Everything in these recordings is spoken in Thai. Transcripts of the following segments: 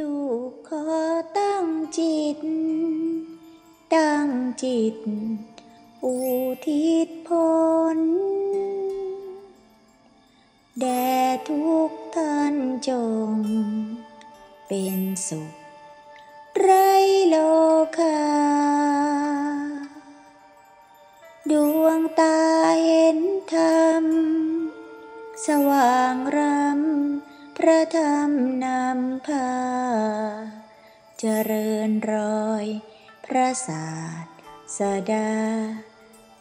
ลูกขอตั้งจิต ตั้งจิต อุทิศผลแด่ทุกท่านจง เป็นสุข ไรโลคา ดวงตาเห็นธรรมสว่างราพระธรรมนำพา เจริญรอยพระศาสดา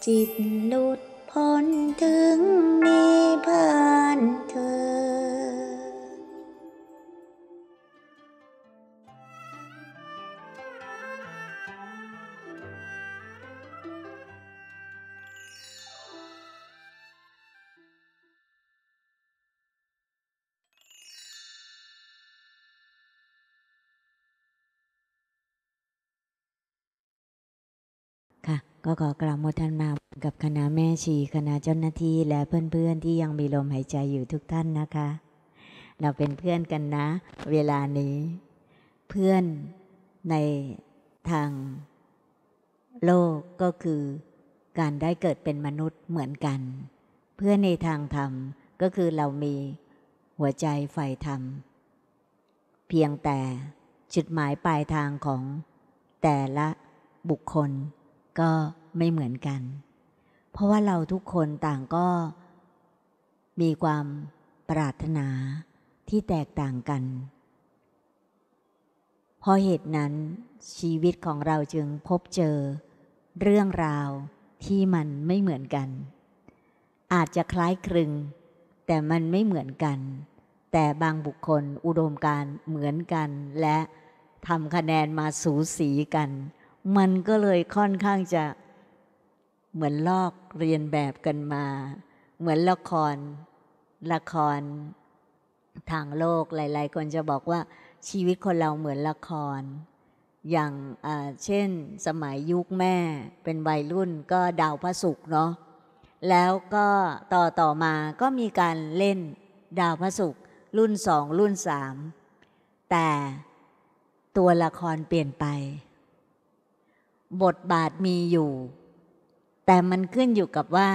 จิตหลุดพ้นถึงนิพพานเธอก็ขอกล่าวโมทนากับคณะแม่ชีคณะเจ้าหน้าที่และเพื่อน ๆ ที่ยังมีลมหายใจอยู่ทุกท่านนะคะ เราเป็นเพื่อนกันนะเวลานี้ เพื่อนในทางโลกก็คือการได้เกิดเป็นมนุษย์เหมือนกัน เพื่อนในทางธรรมก็คือเรามีหัวใจใฝ่ธรรมเพียงแต่จุดหมายปลายทางของแต่ละบุคคลก็ไม่เหมือนกัน เพราะว่าเราทุกคนต่างก็ มีความปรารถนาที่แตกต่างกัน เพราะเหตุนั้นชีวิตของเราจึงพบเจอ เรื่องราวที่มันไม่เหมือนกัน อาจจะคล้ายคลึง แต่มันไม่เหมือนกัน แต่บางบุคคลอุดมการเหมือนกัน และทำคะแนนมาสูสีกันมันก็เลยค่อนข้างจะเหมือนลอกเรียนแบบกันมา เหมือนละครละคร ทางโลกหลาย ๆ คนจะบอกว่าชีวิตคนเราเหมือนละคร อย่างเช่นสมัยยุคแม่เป็นวัยรุ่นก็ดาวพระศุกร์เนาะแล้วก็ต่อต่อมาก็มีการเล่นดาวพระศุกร์รุ่นสองรุ่นสามแต่ตัวละครเปลี่ยนไปบทบาทมีอยู่ แต่มันขึ้นอยู่กับว่า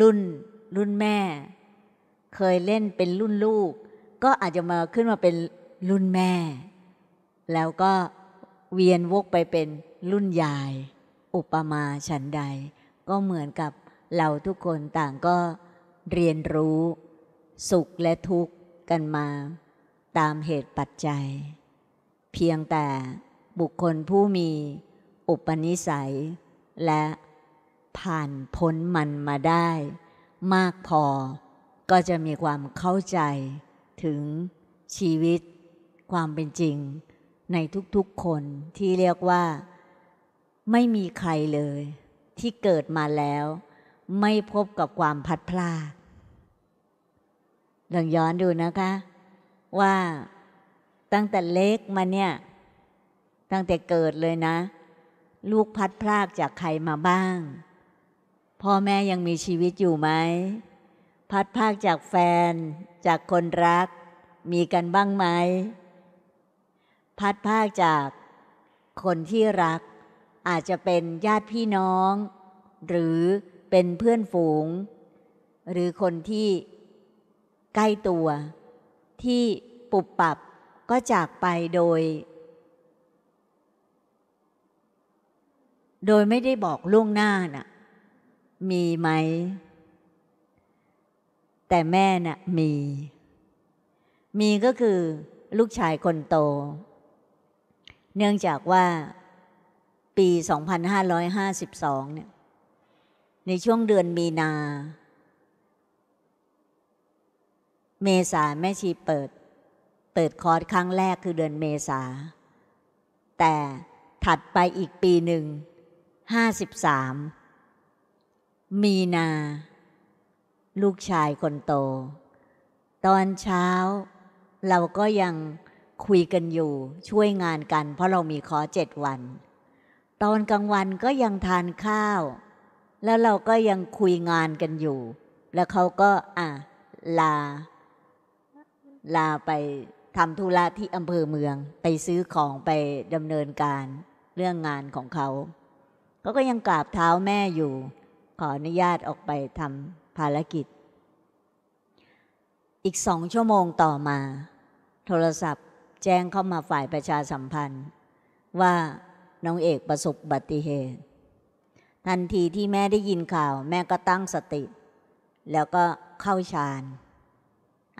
รุ่นรุ่นแม่ เคยเล่นเป็นรุ่นลูก ก็อาจจะมาขึ้นมาเป็นรุ่นแม่ แล้วก็เวียนวกไปเป็นรุ่นยาย อุปมาฉันใด ก็เหมือนกับเราทุกคนต่างก็เรียนรู้ สุขและทุกข์กันมา ตามเหตุปัจจัย เพียงแต่บุคคลผู้มีอุปนิสัย และผ่านพ้นมันมาได้ มากพอก็จะมีความเข้าใจ ถึงชีวิต ความเป็นจริง ในทุกๆคนที่เรียกว่า ไม่มีใครเลยที่เกิดมาแล้ว ไม่พบกับความพัดพลาดลองย้อนดูนะคะ ว่าตั้งแต่เล็กมาเนี่ยตั้งแต่เกิดเลยนะ ลูกพัดพรากจากใครมาบ้าง พ่อแม่ยังมีชีวิตอยู่ไหมพัดพลากจากแฟนจากคนรักมีกันบ้างไหมพัดพลากจากคนที่รักอาจจะเป็นญาติพี่น้อง หรือเป็นเพื่อนฝูง หรือคนที่ใกล้ตัว ที่ปุบปับก็จากไปโดยโดยไม่ได้บอกล่วงหน้านะ่ะมีไหม แต่แม่นะ่ะมี มีก็คือลูกชายคนโต เนื่องจากว่าปี 2552เนี่ย ในช่วงเดือนมีนา เมษาแม่ชีเปิด เปิดคอร์สครั้งแรกคือเดือนเมษา แต่ถัดไปอีกปีหนึ่งห้าสิบสามมีนา ลูกชายคนโต ตอนเช้า เราก็ยังคุยกันอยู่ช่วยงานกัน เพราะเรามีขอเจ็ดวัน ตอนกลางวันก็ยังทานข้าว แล้วเราก็ยังคุยงานกันอยู่ แล้วเขาก็อ่ะลา ลาไปทำธุระที่อำเภอเมืองไปซื้อของไปดำเนินการเรื่องงานของเขาเขาก็ยังกราบเท้าแม่อยู่ขออนุญาตออกไปทำภารกิจ อีกสองชั่วโมงต่อมา โทรศัพท์แจ้งเข้ามาฝ่ายประชาสัมพันธ์ ว่าน้องเอกประสบอุบัติเหตุ ทันทีที่แม่ได้ยินข่าวแม่ก็ตั้งสติ แล้วก็เข้าฌาน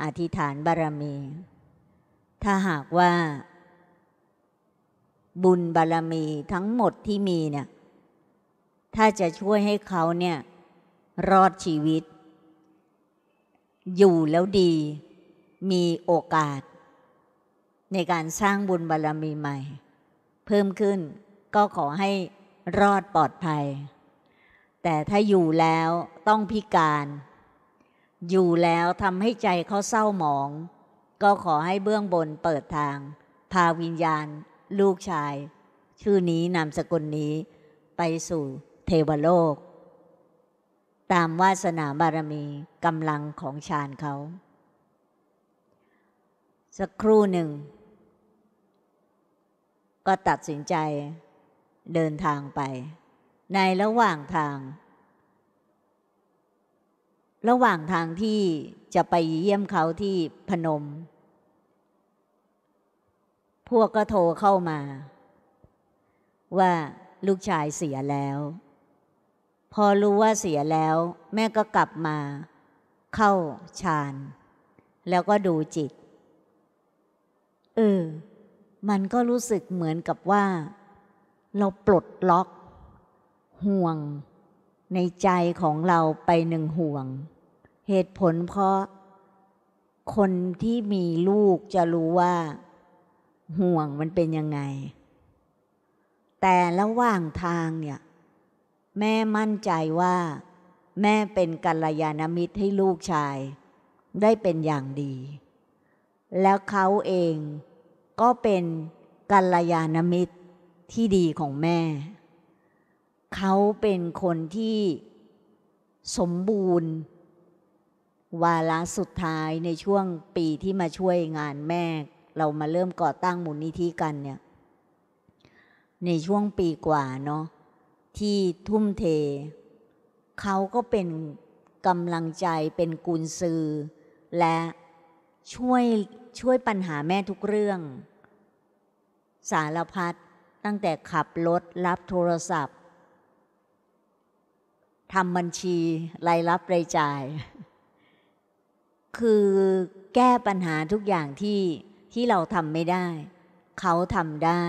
อธิษฐานบารมี ถ้าหากว่าบุญบารมีทั้งหมดที่มีเนี่ยถ้าจะช่วยให้เขาเนี่ย รอดชีวิต อยู่แล้วดี มีโอกาส ในการสร้างบุญบารรมีใหม่ เพิ่มขึ้นก็ขอให้รอดปลอดภัย แต่ถ้าอยู่แล้วต้องพิการ อยู่แล้วทำให้ใจเขาเศร้าหมอง ก็ขอให้เบื้องบนเปิดทาง พาวิญญาณลูกชาย ชื่อนี้นามสกุลนี้ ไปสู่ทวโลก ตามวาสนาบารมี กำลังของฌานเขา สักครู่หนึ่ง ก็ตัดสินใจเดินทางไป ในระหว่างทาง ระหว่างทางที่จะไปเยี่ยมเขาที่พนม พวกก็โทรเข้ามา ว่าลูกชายเสียแล้วพอรู้ว่าเสียแล้ว แม่ก็กลับมาเข้าฌานแล้วก็ดูจิตเออมันก็รู้สึกเหมือนกับว่า เราปลดล็อก ห่วงในใจของเราไปหนึ่งห่วง เหตุผลเพราะคนที่มีลูกจะรู้ว่า ห่วงมันเป็นยังไง แต่ระหว่างทางเนี่ยแม่มั่นใจว่า แม่เป็นกัลยาณมิตรให้ลูกชายได้เป็นอย่างดี แล้วเขาเองก็เป็นกัลยาณมิตรที่ดีของแม่ เขาเป็นคนที่สมบูรณ์ วาระสุดท้ายในช่วงปีที่มาช่วยงานแม่ เรามาเริ่มก่อตั้งมูลนิธิกันเนี่ย ในช่วงปีกว่าเนาะที่ทุ่มเท เขาก็เป็นกำลังใจเป็นกุญซือ และช่วยช่วยปัญหาแม่ทุกเรื่อง สารพัดตั้งแต่ขับรถรับโทรศัพท์ทำบัญชี รายรับรายจ่าย คือแก้ปัญหาทุกอย่างที่ที่เราทำไม่ได้ เขาทำได้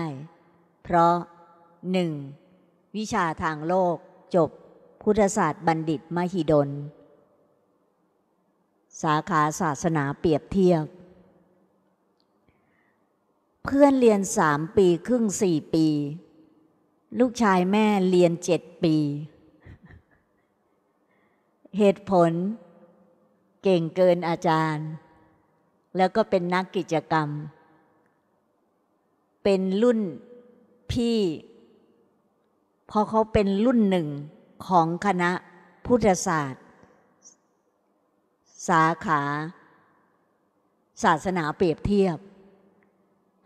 เพราะหนึ่งวิชาทางโลกจบพุทธศาสตร์บัณฑิตมหิดลสาขาศาสนาเปรียบเทียบเพื่อนเรียนสามปีครึ่งสี่ปี ลูกชายแม่เรียนเจ็ดปี เหตุผล เก่งเกินอาจารย์ แล้วก็เป็นนักกิจกรรม เป็นรุ่น พี่พราะเขาเป็นรุ่นหนึ่งของคณะพุทธศาสตร์ สาขา ศาสนาเปรียบเทียบ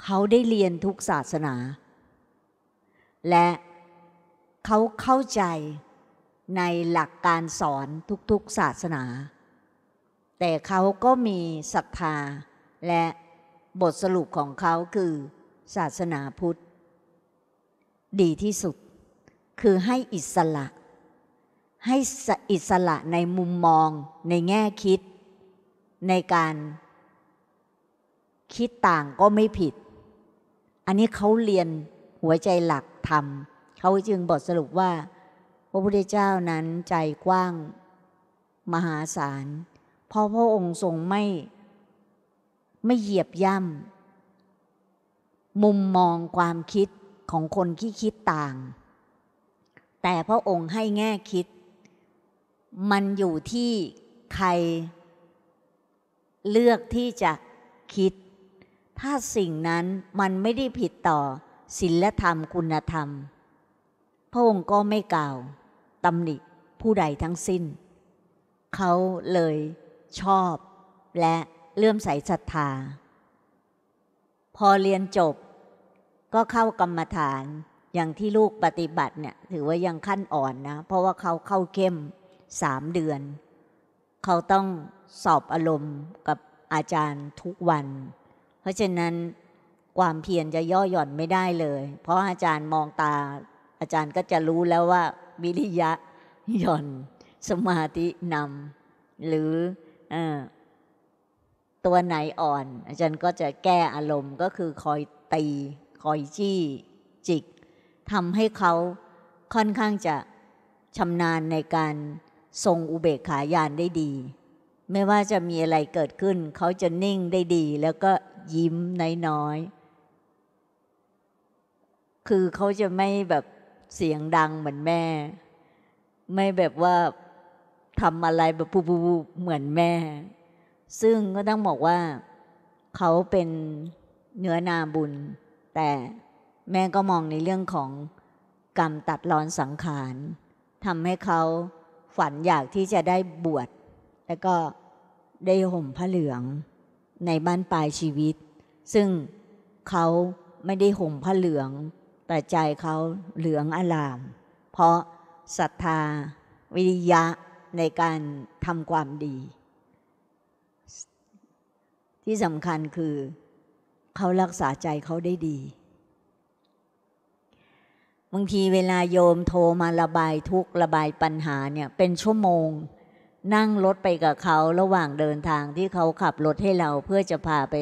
เขาได้เรียนทุกศาสนา และเขาเข้าใจในหลักการสอนทุกๆศาสนา แต่เขาก็มีศรัทธาและบทสรุปของเขาคือศาสนาพุทธ ดีที่สุดคือให้อิสระ ให้อิสระในมุมมองในแง่คิด ในการคิดต่างก็ไม่ผิด อันนี้เขาเรียนหัวใจหลักธรรม เขาจึงบทสรุปว่า พระพุทธเจ้านั้นใจกว้างมหาศาลเพราะพระองค์ทรงไม่ ไม่เหยียบย่ำมุมมองความคิดของคนที่คิดต่างแต่พระองค์ให้แง่คิด มันอยู่ที่ใครเลือกที่จะคิด ถ้าสิ่งนั้นมันไม่ได้ผิดต่อศีลธรรมคุณธรรม พระองค์ก็ไม่กล่าวตำหนิผู้ใดทั้งสิ้น เขาเลยชอบและเลื่อมใสศรัทธา พอเรียนจบ ก็เข้ากรรมฐานอย่างที่ลูกปฏิบัติเนี่ยถือว่ายังขั้นอ่อนนะ เพราะว่าเขาเข้าเข้มสามเดือน เขาต้องสอบอารมณ์กับอาจารย์ทุกวัน เพราะฉะนั้นความเพียรจะย่อหย่อนไม่ได้เลย เพราะอาจารย์มองตาอาจารย์ก็จะรู้แล้วว่า วิริยะหย่อน สมาธินำหรืออตัวไหนอ่อน อาจารย์ก็จะแก้อารมณ์ก็คือคอยตีคอยจี้จิกทำให้เขาค่อนข้างจะชำนาญในการทรงอุเบกขาญาณได้ดี ไม่ว่าจะมีอะไรเกิดขึ้น เขาจะนิ่งได้ดีแล้วก็ยิ้มน้อยๆ คือเขาจะไม่แบบเสียงดังเหมือนแม่ ไม่แบบว่าทำอะไรแบบปูปุเหมือนแม่ ซึ่งก็ต้องบอกว่า เขาเป็นเนื้อนาบุญแต่แม่ก็มองในเรื่องของกรรมตัดรอนสังขารทำให้เขาฝันอยากที่จะได้บวชแล้วก็ได้ห่มผ้าเหลืองในบ้านปลายชีวิต ซึ่งเขาไม่ได้ห่มผ้าเหลือง แต่ใจเขาเหลืองอลาม เพราะศรัทธาวิริยะในการทำความดี ที่สำคัญคือเขารักษาใจเขาได้ดีบางทีเวลาโยมโทรมาระบายทุกระบายปัญหาเนี่ยเป็นชั่วโมง นั่งรถไปกับเขาระหว่างเดินทางที่เขาขับรถให้เราเพื่อจะพาไป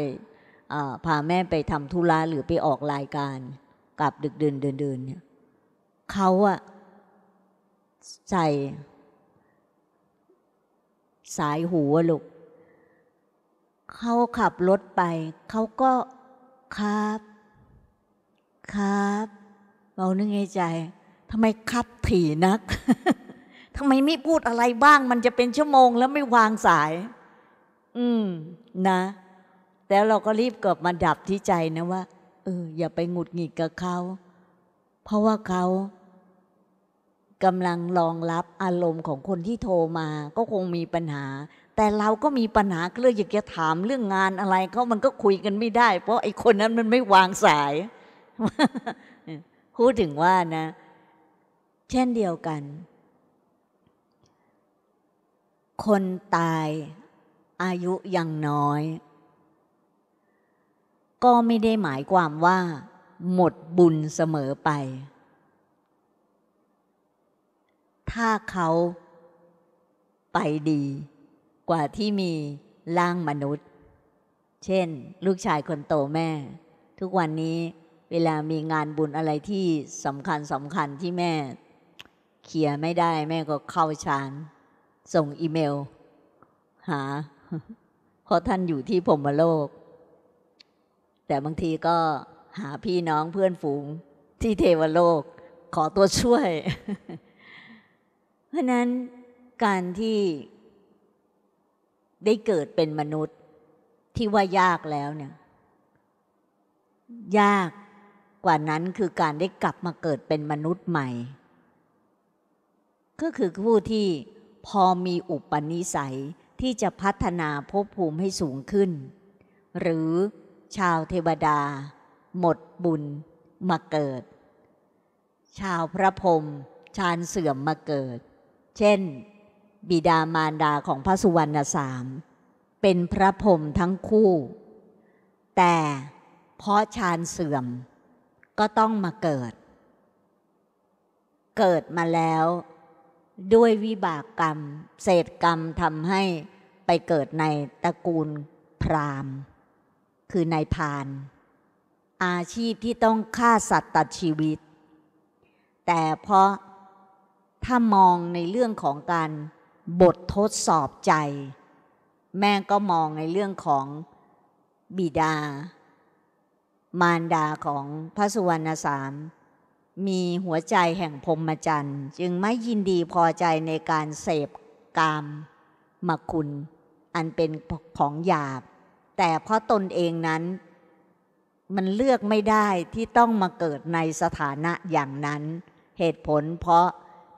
พาแม่ไปทำธุระหรือไปออกรายการ กลับดึกดื่นเดินเดินเนี่ยเขาอะใส่สายหูลูกเขาขับรถไป เขาก็ครับ ครับเรานึกในใจทำไมคับถี่นักทำไมไม่พูดอะไรบ้าง มันจะเป็นชั่วโมงแล้วไม่วางสาย อืม นะ แต่เราก็รีบกลับมาดับที่ใจนะว่า เอออย่าไปหงุดหงิดกับเขา เพราะว่าเขากำลังรองรับอารมณ์ของคนที่โทรมา ก็คงมีปัญหา แต่เราก็มีปัญหาเรื่องอยากจะถามเรื่องงานอะไรเขามันก็คุยกันไม่ได้ เพราะไอ้คนนั้นมันไม่วางสายพูดถึงว่านะ เช่นเดียวกัน คนตายอายุยังน้อย ก็ไม่ได้หมายความว่าหมดบุญเสมอไป ถ้าเขาไปดีกว่าที่มีร่างมนุษย์ เช่นลูกชายคนโตแม่ทุกวันนี้เวลามีงานบุญอะไรที่สำคัญสำคัญที่แม่เคลียร์ไม่ได้ แม่ก็เข้าฌานส่งอีเมลหา เพราะท่านอยู่ที่พมโลก แต่บางทีก็หาพี่น้องเพื่อนฝูงที่เทวโลก ขอตัวช่วย เพราะนั้นการที่ได้เกิดเป็นมนุษย์ที่ว่ายากแล้วเนี่ย ยากกว่านั้นคือการได้กลับมาเกิดเป็นมนุษย์ใหม่ ก็คือผู้ที่พอมีอุปนิสัยที่จะพัฒนาภพภูมิให้สูงขึ้น หรือชาวเทวดาหมดบุญมาเกิด ชาวพระพรหมชาญเสื่อมมาเกิด เช่นบิดามารดาของพระสุวรรณสาม เป็นพระพรหมทั้งคู่ แต่เพราะชาญเสื่อมก็ต้องมาเกิด เกิดมาแล้ว ด้วยวิบากกรรม เศษกรรมทำให้ไปเกิดในตระกูลพราม คือในพาน อาชีพที่ต้องฆ่าสัตว์ตัดชีวิต แต่เพราะถ้ามองในเรื่องของการบททดสอบใจ แม่ก็มองในเรื่องของบิดามารดาของพระสุวรรณสาม มีหัวใจแห่งพรมจันทร์จึงไม่ยินดีพอใจในการเสพกามมคุณอันเป็นของหยาบ แต่เพราะตนเองนั้น มันเลือกไม่ได้ที่ต้องมาเกิดในสถานะอย่างนั้น เหตุผลเพราะ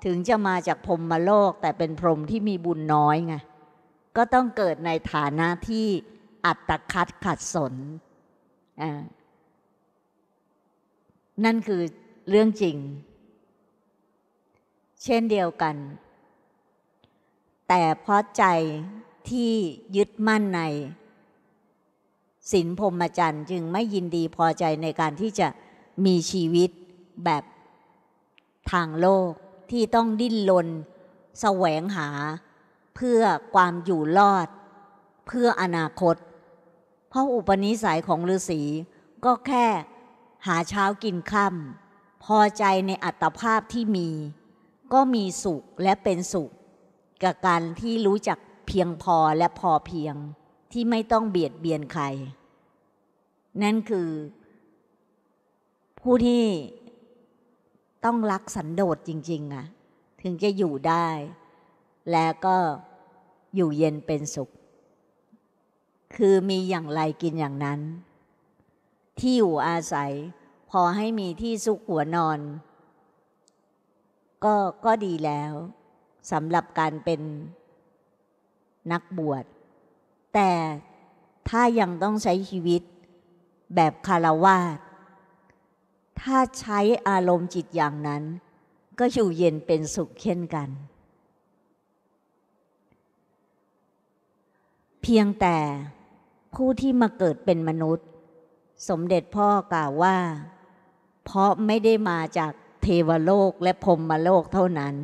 ถึงจะมาจากพรมมโลก แต่เป็นพรมที่มีบุญน้อยไงก็ต้องเกิดในฐานะที่อัตคัดขัดสนนั่นคือเรื่องจริง เช่นเดียวกัน แต่เพราะใจที่ยึดมั่นในศีลพรมจรรย์จึงไม่ยินดีพอใจในการที่จะมีชีวิตแบบทางโลกที่ต้องดิ้นรนแสวงหา เพื่อความอยู่รอดเพื่ออนาคต เพราะอุปนิสัยของฤาษีก็แค่หาเช้ากินค่ำพอใจในอัตภาพที่มี ก็มีสุขและเป็นสุข กับการที่รู้จักเพียงพอและพอเพียงที่ไม่ต้องเบียดเบียนใคร นั่นคือ ผู้ที่ต้องรักสันโดษจริง ๆอะถึงจะอยู่ได้ และก็อยู่เย็นเป็นสุข คือมีอย่างไรกินอย่างนั้น ที่อยู่อาศัยพอให้มีที่ซุกหัวนอนก็ก็ดีแล้วสำหรับการเป็นนักบวชแต่ถ้ายังต้องใช้ชีวิตแบบคารวาสถ้าใช้อารมณ์จิตอย่างนั้น ก็อยู่เย็นเป็นสุขเช่นกัน เพียงแต่ผู้ที่มาเกิดเป็นมนุษย์ สมเด็จพ่อกล่าวว่าเพราะไม่ได้มาจากเทวโลกและพรมมโลกเท่านั้น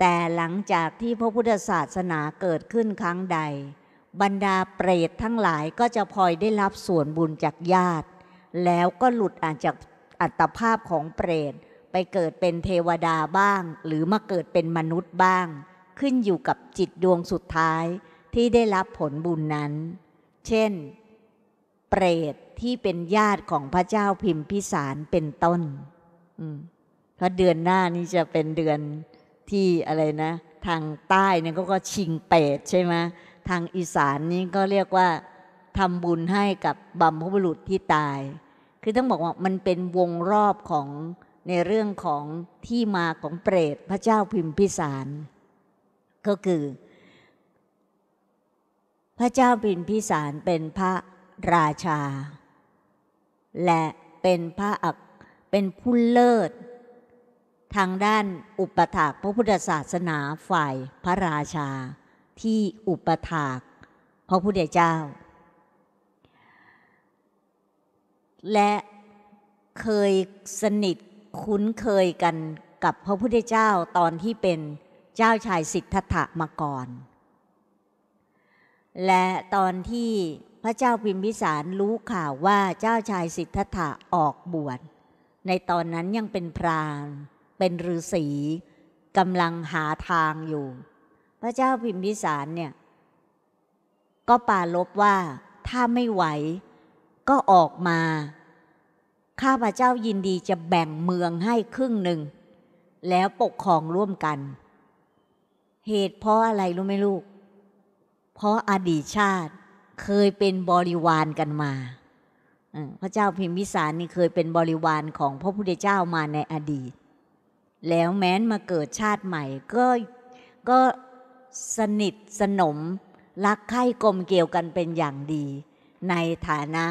แต่หลังจากที่พระพุทธศาสนาเกิดขึ้นครั้งใด บรรดาเปรตทั้งหลายก็จะพลอยได้รับส่วนบุญจากญาติ แล้วก็หลุดอาจากอัตภาพของเปรตไปเกิดเป็นเทวดาบ้าง หรือมาเกิดเป็นมนุษย์บ้าง ขึ้นอยู่กับจิตดวงสุดท้ายที่ได้รับผลบุญนั้น เช่น เปรตที่เป็นญาติของพระเจ้าพิมพิสารเป็นต้นเพราะเดือนหน้านี้จะเป็นเดือนที่อะไรนะ ทางใต้เนี่ยก็ก็ชิงเปรดใช่ไหมทางอีสานนี้ก็เรียกว่าทำบุญให้กับบัมพบุรุษที่ตาย คือต้องบอกว่ามันเป็นวงรอบของในเรื่องของที่มาของเปรตพระเจ้าพิมพิสารก็คือ พระเจ้าพิมพิสารเป็นพระราชาและเป็นพระอักเป็นผู้เลิศทางด้านอุปถากพระพุทธศาสนาฝ่ายพระราชาที่อุปถากพระพุทธเจ้า และเคยสนิทคุ้นเคยกันกับพระพุทธเจ้าตอนที่เป็นเจ้าชายสิทธัตถะมาก่อน และตอนที่พระเจ้าพิมพิสารรู้ข่าวว่าเจ้าชายสิทธัตถะออกบวชในตอนนั้นยังเป็นพรามเป็นฤาษีกำลังหาทางอยู่ พระเจ้าพิมพิสารเนี่ย ก็ปาลบว่าถ้าไม่ไหวก็ออกมา ข้าพระเจ้ายินดีจะแบ่งเมืองให้ครึ่งหนึ่ง แล้วปกครองร่วมกัน เหตุเพราะอะไรรู้ไหมลูก เพราะอดีตชาติเคยเป็นบริวารกันมา พระเจ้าพิมพิสารนี่เคยเป็นบริวารของพระพุทธเจ้ามาในอดีต แล้วแม้นมาเกิดชาติใหม่ก็ก็สนิทสนม รักใคร่กลมเกี่ยวกันเป็นอย่างดี ในฐานะ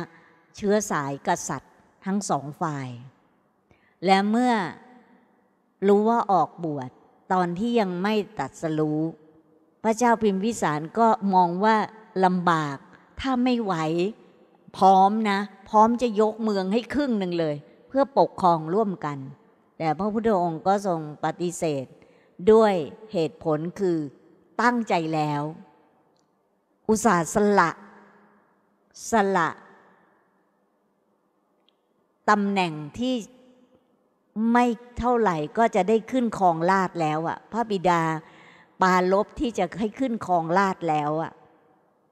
เชื้อสายกษัตริย์ทั้งสองฝ่าย และเมื่อรู้ว่าออกบวชตอนที่ยังไม่ตัดสรู้พระเจ้าพิมพิสารก็มองว่าลำบากถ้าไม่ไหวพร้อมนะ พร้อมจะยกเมืองให้ครึ่งหนึ่งเลย เพื่อปกครองร่วมกัน แต่พระพุทธองค์ก็ทรงปฏิเสธ ด้วยเหตุผลคือตั้งใจแล้ว อุตสาห์สละ สละตำแหน่งที่ไม่เท่าไหร่ก็จะได้ขึ้นครองลาดแล้วอะพระบิดาปาลบที่จะให้ขึ้นครองลาดแล้วอะ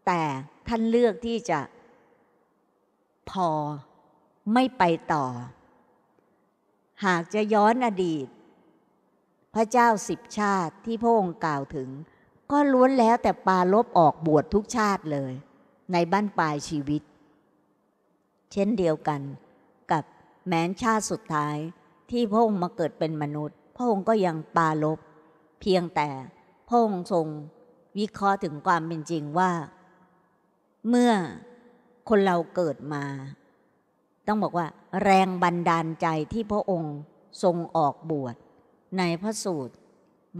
แต่ท่านเลือกที่จะ พอไม่ไปต่อ หากจะย้อนอดีต พระเจ้าสิบชาติที่พระองค์กล่าวถึง ก็ล้วนแล้วแต่ปาลบออกบวชทุกชาติเลย ในบ้านปลายชีวิต เช่นเดียวกันกับแม้นชาติสุดท้ายที่พระองค์มาเกิดเป็นมนุษย์พระองค์ก็ยังปาลบเพียงแต่พระองค์ทรงวิเคราะห์ถึงความเป็นจริงว่าเมื่อคนเราเกิดมา ต้องบอกว่าแรงบันดาลใจที่พระองค์ทรงออกบวชในพระสูตร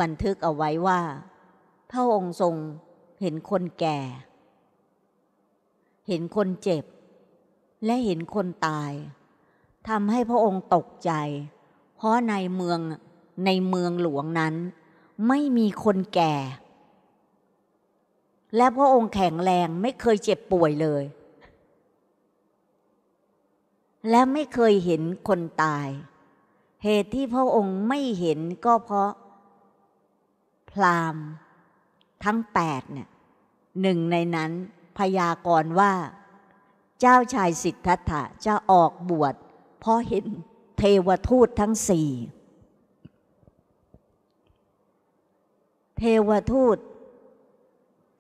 บันทึกเอาไว้ว่า พระองค์ทรงเห็นคนแก่ เห็นคนเจ็บ และเห็นคนตายทำให้พระองค์ตกใจ เพราะในเมืองในเมืองหลวงนั้น ไม่มีคนแก่และพระองค์แข็งแรงไม่เคยเจ็บป่วยเลย และไม่เคยเห็นคนตาย เหตุที่พระองค์ไม่เห็นก็เพราะ พรามทั้งแปดเนี่ยหนึ่งในนั้น พยากรณ์ว่า เจ้าชายสิทธัตถะจะออกบวชเพราะเห็นเทวทูตทั้งสี่ เทวทูต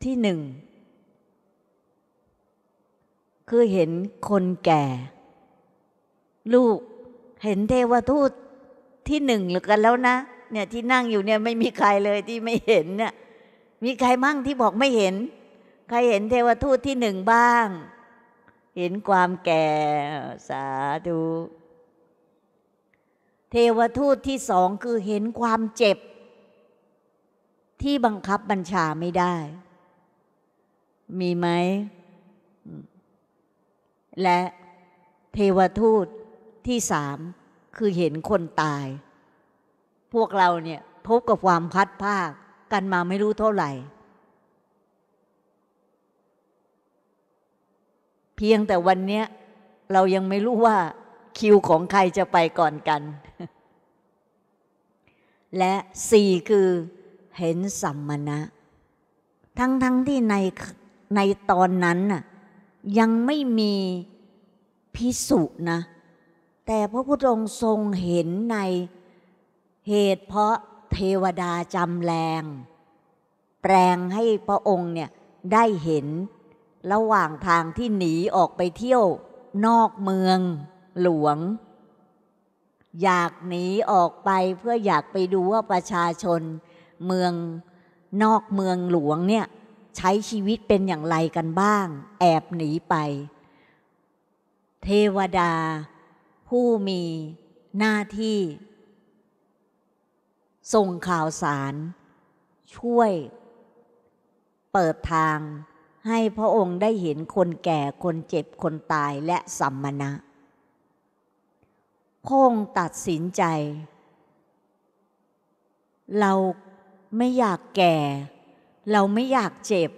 ที่หนึ่ง คือเห็นคนแก่ ลูกเห็นเทวทูตที่หนึ่งหรือกันแล้วนะเนี่ยที่นั่งอยู่เนี่ยไม่มีใครเลยที่ไม่เห็นเนี่ยมีใครมั่งที่บอกไม่เห็น ใครเห็นเทวทูตที่หนึ่งบ้าง เห็นความแก่สาธุเทวทูตที่สองคือเห็นความเจ็บ ที่บังคับบัญชาไม่ได้มีไหม และเทวทูตที่สามคือเห็นคนตาย พวกเราเนี่ยพบกับความพัดภาค กันมาไม่รู้เท่าไหร่ เพียงแต่วันเนี้ยเรายังไม่รู้ว่าคิวของใครจะไปก่อนกัน และสี่คือเห็นสัมมณะ ทั้งทั้งที่ในในตอนนั้นน่ะยังไม่มีพิสุนะ แต่พระพุทธองค์ทรงเห็นในเหตุเพราะเทวดาจำแรงแปลงให้พระองค์เนี่ยได้เห็นระหว่างทางที่หนีออกไปเที่ยว นอกเมืองหลวง อยากหนีออกไปเพื่ออยากไปดูว่าประชาชนเมืองนอกเมืองหลวงเนี่ยใช้ชีวิตเป็นอย่างไรกันบ้าง แอบหนีไป เทวดาผู้มีหน้าที่ส่งข่าวสาร ช่วย เปิดทางให้พระองค์ได้เห็นคนแก่คนเจ็บคนตายและสัมมณะพงตัดสินใจ เราไม่อยากแก่เราไม่อยากเจ็บ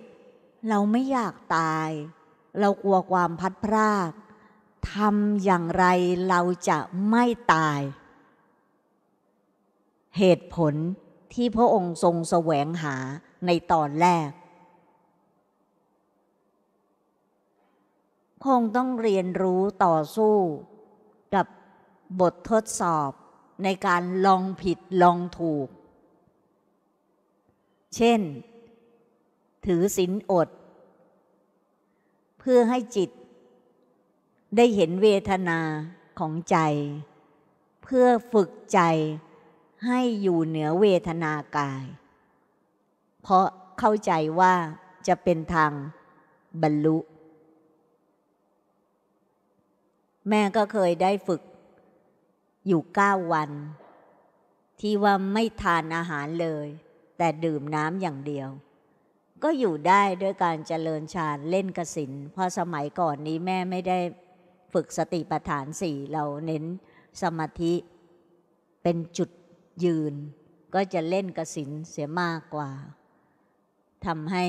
เราไม่อยากตาย เรากลัวความพัดพรากทำอย่างไรเราจะไม่ตาย เหตุผลที่พระองค์ทรงแสวงหาในตอนแรก คงต้องเรียนรู้ต่อสู้ กับบททดสอบในการลองผิดลองถูก เช่นถือศีลอด เพื่อให้จิตได้เห็นเวทนาของใจ เพื่อฝึกใจให้อยู่เหนือเวทนากาย เพราะเข้าใจว่าจะเป็นทางบรรลุ แม่ก็เคยได้ฝึกอยู่เก้าวัน ที่ว่าไม่ทานอาหารเลย แต่ดื่มน้ำอย่างเดียวก็อยู่ได้ด้วยการเจริญฌานเล่นกสินพอสมัยก่อนนี้แม่ไม่ได้ฝึกสติปัฏฐานสี่เราเน้นสมาธิเป็นจุดยืน ก็จะเล่นกสินเสียมากกว่าทำให้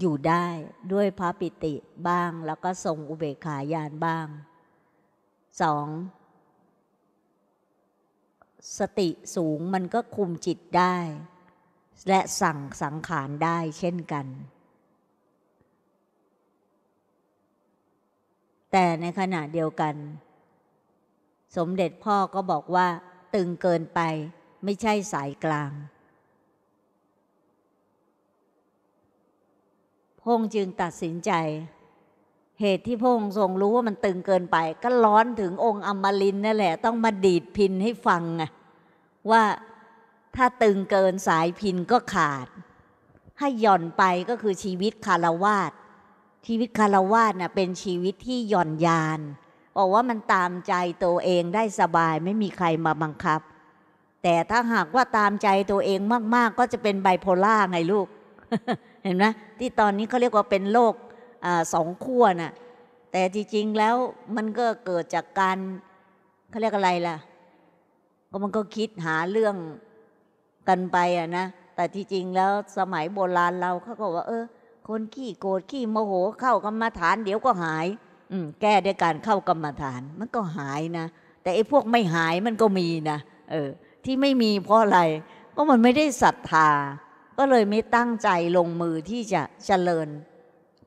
อยู่ได้ด้วยพระปิติบ้างแล้วก็ทรงอุเบกขายานบ้างสอง สติสูงมันก็คุมจิตได้และสั่งสังขารได้เช่นกัน แต่ในขณะเดียวกัน สมเด็จพ่อก็บอกว่า ตึงเกินไป ไม่ใช่สายกลางพงจึงตัดสินใจ เหตุที่พงทรงรู้ว่ามันตึงเกินไป ก็ร้อนถึงองค์อมรินนั่นแหละ ต้องมาดีดพินให้ฟังว่าถ้าตึงเกินสายพินก็ขาด ให้หย่อนไปก็คือชีวิตคารวาสชีวิตคารวาสนะ่ะเป็นชีวิตที่หย่อนยาน บอกว่ามันตามใจตัวเองได้สบายไม่มีใครมาบังคับ แต่ถ้าหากว่าตามใจตัวเองมากๆก็จะเป็นไบโพล่าไงลูก เห็นไหมที่ตอนนี้เขาเรียกว่าเป็นโรคสองขั้วนะ่ะ แต่จริงๆแล้วมันก็เกิดจากการเขาเรียกอะไรล่ะก็มันก็คิดหาเรื่องันไปอ่ะนะ แต่ที่จริงแล้วสมัยโบราณเราเขาก็ว่า เออ คนขี้โกรธขี้โมโหเข้ากรรมฐานเดี๋ยวก็หาย อืแก้ด้วยการเข้ากรรมฐาน มันก็หายนะ แต่ไอ้พวกไม่หายมันก็มีนะ เออ ที่ไม่มีเพราะอะไร ก็มันไม่ได้ศรัทธา ก็เลยไม่ตั้งใจลงมือที่จะเจริญ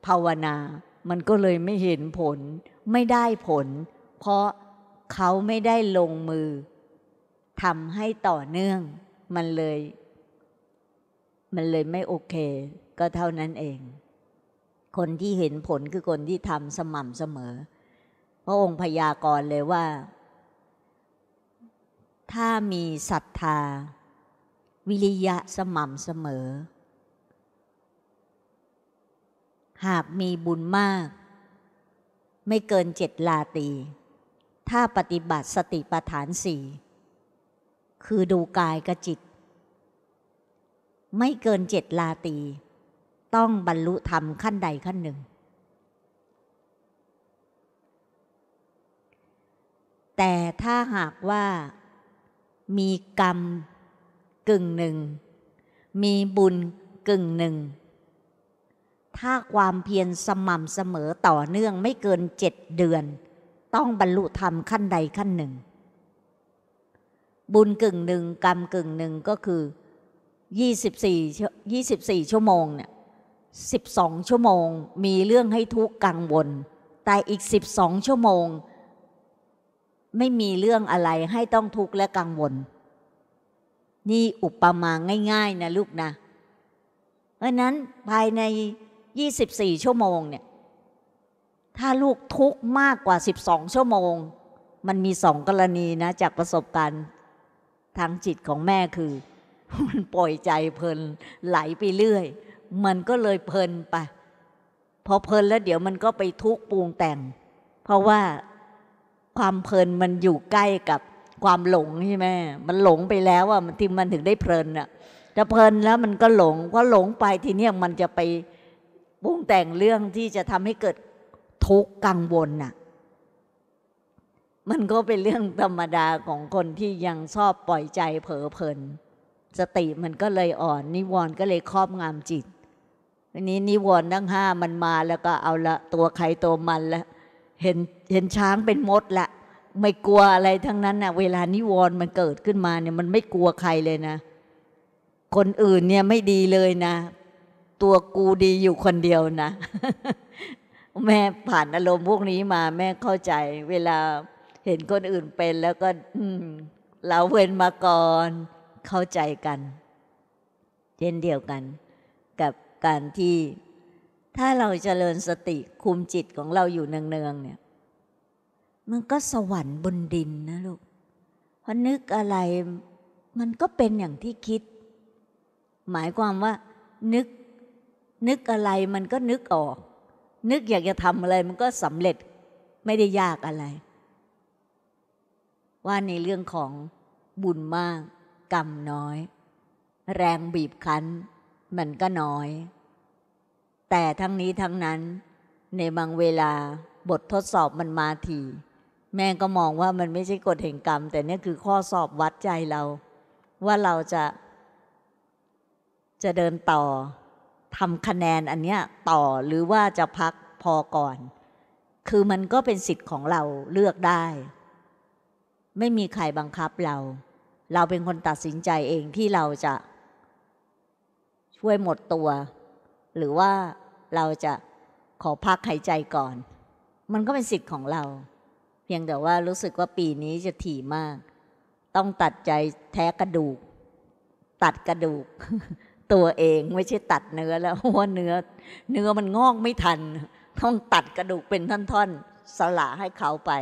ภาวนา มันก็เลยไม่เห็นผลไม่ได้ผลเพราะเขาไม่ได้ลงมือทำให้ต่อเนื่องมันเลย มันเลยไม่โอเค ก็เท่านั้นเอง คนที่เห็นผลคือคนที่ทำสม่ำเสมอ พระองค์พยากรณ์เลยว่า ถ้ามีศรัทธาวิริยะสม่ำเสมอ หากมีบุญมาก ไม่เกินเจ็ดลาตี ถ้าปฏิบัติสติปัฏฐานสี่คือดูกายกับจิต ไม่เกินเจ็ดลาตี ต้องบรรลุธรรมขั้นใดขั้นหนึ่ง แต่ถ้าหากว่ามีกรรมกึ่งหนึ่ง มีบุญกึ่งหนึ่ง ถ้าความเพียรสม่ำเสมอต่อเนื่องไม่เกินเจ็ดเดือน ต้องบรรลุธรรมขั้นใดขั้นหนึ่งบุญกึ่งหนึ่งกรรมกึ่งหนึ่งก็คือ 24 24ชั่วโมงเนี่ย12 ชั่วโมงมีเรื่องให้ทุกข์กังวลแต่อีก 12 ชั่วโมง ไม่มีเรื่องอะไรให้ต้องทุกข์และกังวล นี่อุปมาง่ายๆนะลูกนะเพราะนั้นภายใน 24 ชั่วโมงเนี่ยถ้าลูกทุกข์มากกว่า 12 ชั่วโมง มันมีสองกรณีนะจากประสบการณ์ทางจิตของแม่คือมันปล่อยใจเพลิน ไหลไปเรื่อยมันก็เลยเพลินไปพอเพลินแล้วเดี๋ยวมันก็ไปทุกปูงแต่ง เพราะว่าความเพลินมันอยู่ใกล้กับความหลงใช่ไหมมันหลงไปแล้วอ่ะมันที่มันถึงได้เพลินอ่ะจะเพลินแล้วมันก็หลงเพราะหลงไปทีเนี้ยมันจะไปปรุงแต่งเรื่องที่จะทำให้เกิดทุกข์กังวลน่ะมันก็เป็นเรื่องธรรมดาของคนที่ยังชอบปล่อยใจเผลอเพลิน สติมันก็เลยอ่อน นิวรณ์ก็เลยครอบงามจิตวันนี้นิวรณ์ทั้งห้ามันมาแล้วก็เอาละ ตัวใครตัวมันละเห็นเห็นช้างเป็นมดละไม่กลัวอะไรทั้งนั้นนะเวลานิวรณ์มันเกิดขึ้นมาเนี่ย มันไม่กลัวใครเลยนะคนอื่นเนี่ยไม่ดีเลยนะ ตัวกูดีอยู่คนเดียวนะ แม่ผ่านอารมณ์พวกนี้มา แม่เข้าใจเวลาเห็นคนอื่นเป็นแล้วก็เราเว้นมาก่อนเข้าใจกันเช่นเดียวกันกับการที่ถ้าเราเจริญสติคุมจิตของเราอยู่เนืองๆเนี่ย มันก็สวรรค์บนดินนะลูกพอนึกอะไรมันก็เป็นอย่างที่คิด หมายความว่านึก นึกอะไรมันก็นึกออกนึกอยากจะทำอะไรมันก็สำเร็จไม่ได้ยากอะไรว่าในเรื่องของบุญมากกรรมน้อย แรงบีบคั้นมันก็น้อย แต่ทั้งนี้ทั้งนั้น ในบางเวลาบททดสอบมันมาทีแม่ก็มองว่ามันไม่ใช่กฎแห่งกรรม แต่นี่คือข้อสอบวัดใจเรา ว่าเราจะ จะเดินต่อทำคะแนนอันเนี้ยต่อหรือว่าจะพักพอก่อน คือมันก็เป็นสิทธิ์ของเราเลือกได้ไม่มีใครบังคับเรา เราเป็นคนตัดสินใจเองที่เราจะช่วยหมดตัว หรือว่าเราจะขอพักหายใจก่อน มันก็เป็นสิทธิ์ของเรา เพียงแต่ว่ารู้สึกว่าปีนี้จะถี่มาก ต้องตัดใจแท้กระดูก ตัดกระดูก ตัวเองไม่ใช่ตัดเนื้อแล้วว่าเนื้อ เนื้อมันงอกไม่ทัน ต้องตัดกระดูกเป็นท่อนๆสละให้เขาไป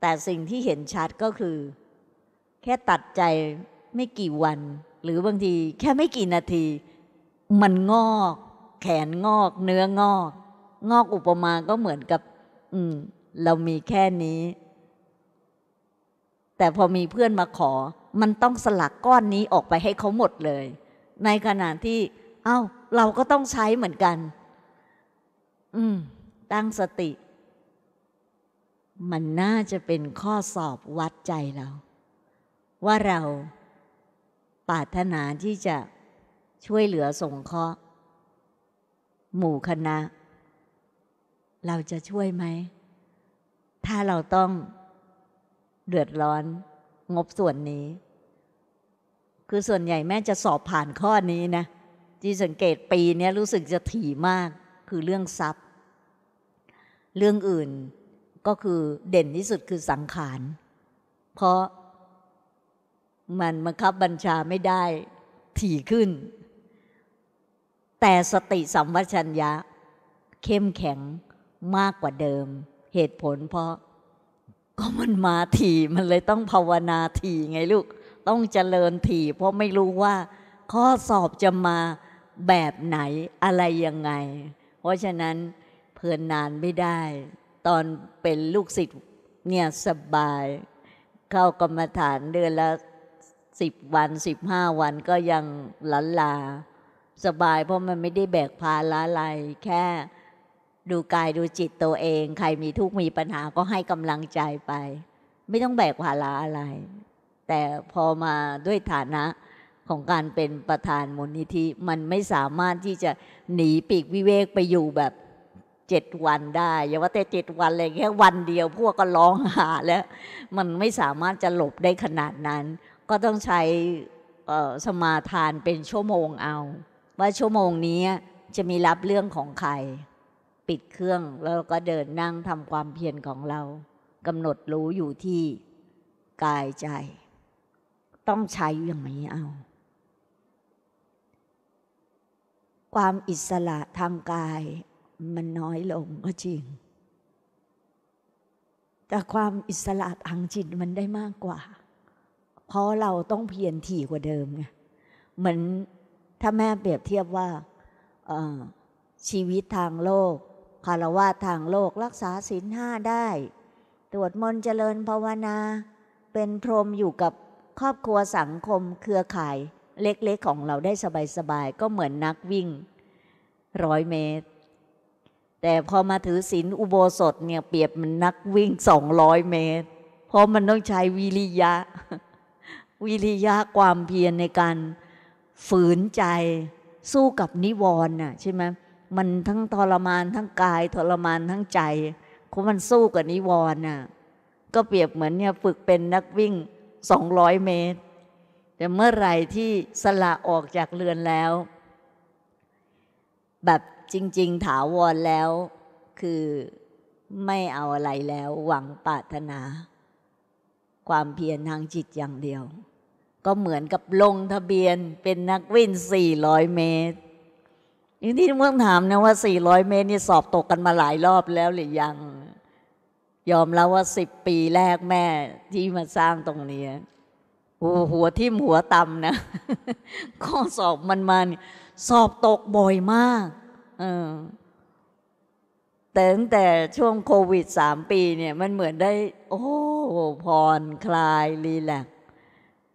แต่สิ่งที่เห็นชัดก็คือ แค่ตัดใจไม่กี่วัน หรือบางทีแค่ไม่กี่นาที มันงอก แขนงอก เนื้องอก งอกอุปมาก็เหมือนกับ อืม เรามีแค่นี้ แต่พอมีเพื่อนมาขอ มันต้องสลักก้อนนี้ออกไปให้เขาหมดเลย ในขณะที่ เอา้า เราก็ต้องใช้เหมือนกัน อืม ตั้งสติมันน่าจะเป็นข้อสอบวัดใจเรา ว่าเราปรารถนาที่จะช่วยเหลือสงเคราะห์หมู่คณะ เราจะช่วยไหมถ้าเราต้องเดือดร้อนงบส่วนนี้ คือส่วนใหญ่แม่จะสอบผ่านข้อนี้นะ ที่สังเกตปีนี้รู้สึกจะถี่มากคือเรื่องทรัพย์ เรื่องอื่นก็คือเด่นที่สุดคือสังขาร เพราะมันบังคับบัญชาไม่ได้ถี่ขึ้น แต่สติสัมปชัญญะ เข้มแข็งมากกว่าเดิม เหตุผลเพราะ ก็มันมาถี่มันเลยต้องภาวนาถี่ไงลูกต้องเจริญถี่ เพราะไม่รู้ว่า ข้อสอบจะมาแบบไหนอะไรยังไง เพราะฉะนั้น เพลินนานไม่ได้ตอนเป็นลูกศิษย์เนี่ย สบาย เข้ากรรมฐานเดือนละสิบวันสิบห้าวันก็ยังหลันลา สบายเพราะมันไม่ได้แบกภาระอะไร แค่ดูกายดูจิตตัวเองใครมีทุกข์มีปัญหาก็ให้กำลังใจไป ไม่ต้องแบกภาระอะไร แต่พอมาด้วยฐานะของการเป็นประธานมูลนิธิมันไม่สามารถที่จะหนีปีกวิเวกไปอยู่แบบเจ็ดวันได้ อย่าว่าแต่เจ็ดวันเลยแค่วันเดียวพวกก็ร้องหาแล้ว มันไม่สามารถจะหลบได้ขนาดนั้น ก็ต้องใช้สมาทานเป็นชั่วโมงเอา ว่าชั่วโมงนี้จะมีรับเรื่องของใคร ปิดเครื่องแล้วก็เดินนั่งทำความเพียรของเรา กำหนดรู้อยู่ที่กายใจ ต้องใช้อย่างนี้เอา ความอิสระทางกายมันน้อยลงก็จริง แต่ความอิสระทางจิตมันได้มากกว่า เพราะเราต้องเพียรถี่กว่าเดิมไงเหมือนถ้าแม่เปรียบเทียบว่าชีวิตทางโลกคารวะทางโลก รักษาศีลห้าได้ ตรวจมนเจริญภาวนา เป็นพรหมอยู่กับครอบครัวสังคมเครือข่ายเล็กๆของเราได้สบายๆ ก็เหมือนนักวิ่งร้อยเมตรแต่พอมาถือศีลอุโบสถเนี่ยเปรียบมันนักวิ่งสองร้อยเมตร เพราะมันต้องใช้วิริยะ วิริยะความเพียรในการฝืนใจสู้กับนิวรณ์น่ะใช่ไหมมันทั้งทรมานทั้งกายทรมานทั้งใจเพราะมันสู้กับนิวรณ์น่ะก็เปรียบเหมือนเนี่ยฝึกเป็นนักวิ่งสองร้อยเมตร แต่เมื่อไหร่ที่สละออกจากเรือนแล้ว แบบจริงๆ ถาวรแล้วคือไม่เอาอะไรแล้วหวังปรารถนา ความเพียรทางจิตอย่างเดียว ก็เหมือนกับลงทะเบียนเป็นนักวิ่ง 400 เมตรอย่างที่เมืองถามนะว่า 400 เมตรนี่สอบตกกันมาหลายรอบแล้วหรือยัง ยอมแล้วว่า 10 ปีแรกแม่ที่มาสร้างตรงนี้โอ้หัวทิ่มหัวต่ำนะ ข้อสอบมันมันสอบตกบ่อยมากแต่ตั้งแต่ช่วงโควิดสามปีเนี่ยมันเหมือนได้ โอ้ผ่อนคลาย รีแลก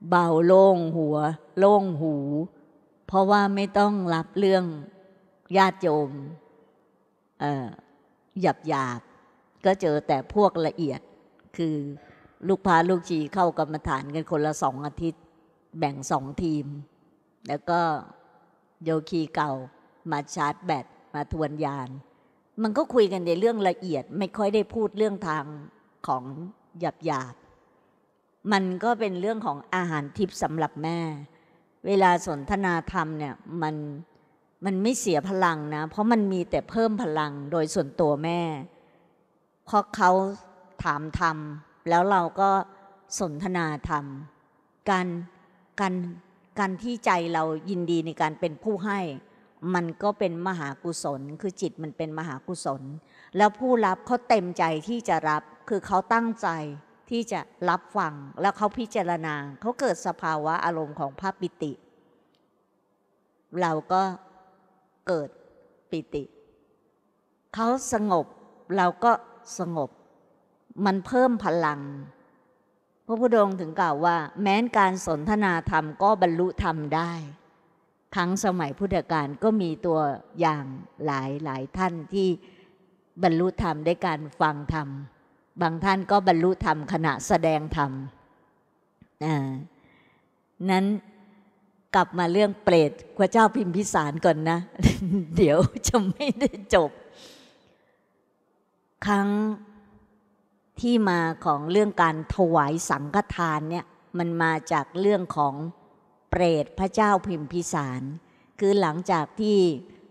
เบาโล่งหัว โล่งหู เพราะว่าไม่ต้องรับเรื่องญาติโยมหยับหยาบก็เจอแต่พวกละเอียดคือลูกพาลูกชีเข้ากรรมฐานกันคนละสองอาทิตย์ แบ่งสองทีม แล้วก็โยคีเก่ามาชาร์จแบตมาทวนยานมันก็คุยกันในเรื่องละเอียดไม่ค่อยได้พูดเรื่องทางของหยาบหยาบมันก็เป็นเรื่องของอาหารทิพย์สำหรับแม่ เวลาสนทนาธรรมเนี่ยมันมันไม่เสียพลังนะ เพราะมันมีแต่เพิ่มพลังโดยส่วนตัวแม่เพราะเขาถามธรรม แล้วเราก็สนทนาธรรมการการการที่ใจเรายินดีในการเป็นผู้ให้มันก็เป็นมหากุศล คือจิตมันเป็นมหากุศล แล้วผู้รับเขาเต็มใจที่จะรับ คือเขาตั้งใจที่จะรับฟัง แล้วเขาพิจารณา เขาเกิดสภาวะอารมณ์ของภาพปิติ เราก็เกิดปิติ เขาสงบ เราก็สงบ มันเพิ่มพลัง พระพุทธองค์ถึงกล่าวว่า แม้นการสนทนาธรรมก็บรรลุธรรมได้ครั้งสมัยพุทธกาลก็มีตัวอย่างหลายหลายท่านที่บรรลุธรรมได้การฟังธรรม บางท่านก็บรรลุธรรมขณะแสดงธรรม นั้นกลับมาเรื่องเปรตพระเจ้าพิมพิสารก่อนนะ เดี๋ยวจะไม่ได้จบ ครั้งที่มาของเรื่องการถวายสังฆทานเนี่ยมันมาจากเรื่องของรตพระเจ้าพิมพิสาร คือหลังจากที่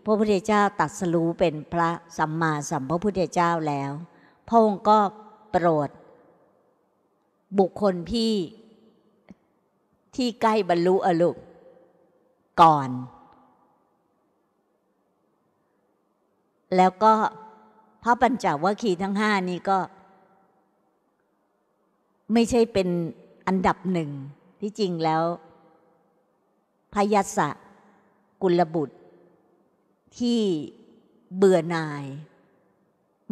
พระพุทธเจ้าตัดสรู้เป็นพระสัมมาสัมพพุทธเจ้าแล้วพระองค์ก็โปรดบุคคลพี่ที่ใกล้บรรลุอรุปก่อน แล้วก็พระปัญจวัคคีย์ทั้งห้านี้ก็ไม่ใช่เป็นอันดับหนึ่งที่จริงแล้วพยาศะกุลบุตร ที่เบื่อหน่าย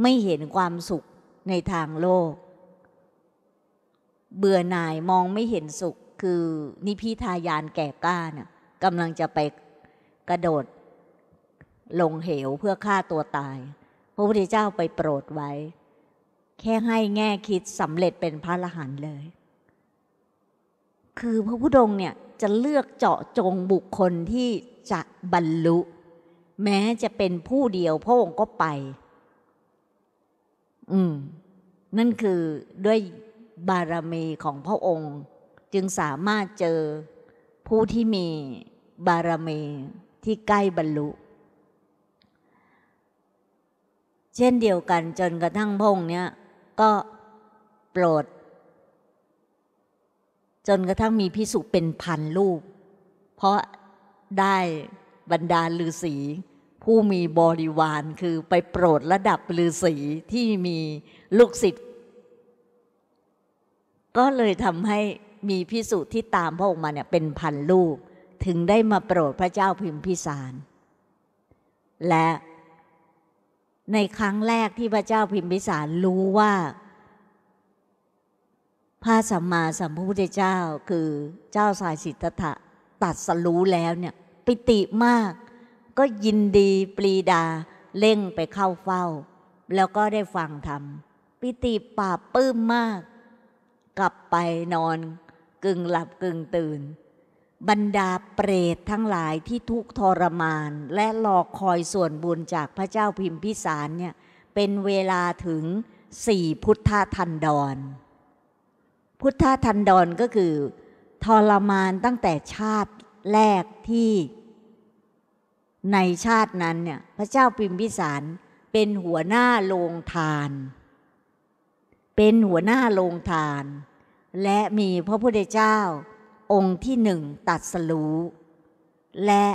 ไม่เห็นความสุขในทางโลก เบื่อหน่ายมองไม่เห็นสุขคือนิพิทายานแก่กล้าน่ะกำลังจะไปกระโดด ลงเหวเพื่อฆ่าตัวตาย พระพุทธเจ้าไปโปรดไว้ แค่ให้แง่คิดสำเร็จเป็นพระอรหันต์เลย คือพระพุทธองค์เนี่ยจะเลือกเจาะจงบุคคลที่จะบรรลุ แม้จะเป็นผู้เดียวพระองค์ก็ไป อืม นั่นคือด้วยบารมีของพระองค์ จึงสามารถเจอผู้ที่มีบารมีที่ใกล้บรรลุ เช่นเดียวกันจนกระทั่งพระองค์เนี้ยก็โปรดจนกระทั่งมีพิสุเป็นพันรูปเพราะได้บรรดาฤาษีผู้มีบริวารคือไปโปรดระดับฤาษีที่มีลูกศิษย์ ก็เลยทำให้มีพิสุที่ตามพระองค์มาเนี่ยเป็นพันลูก ถึงได้มาโปรดพระเจ้าพิมพิสาร และในครั้งแรกที่พระเจ้าพิมพิสารรู้ว่าพระสัมมาสัมพุทธเจ้าคือเจ้าสายสิทธัตถะตัดสรู้แล้วเนี่ยปิติมากก็ยินดีปรีดาเร่งไปเข้าเฝ้า แล้วก็ได้ฟังธรรม ปิติป่าปื้มมาก กลับไปนอนกึ่งหลับกึ่งตื่น บรรดาเปรตทั้งหลายที่ทุกทรมานและรอคอยส่วนบุญจากพระเจ้าพิมพิสารเนี่ยเป็นเวลาถึงสี่พุทธทันดรพุทธทันดอนก็คือ ทรมานตั้งแต่ชาติแรกที่ในชาตินั้นเนี่ยพระเจ้าพิมพิสารเป็นหัวหน้าโรงทาน เป็นหัวหน้าโรงทาน และมีพระพุทธเจ้าองค์ที่หนึ่งตัดสรู้และ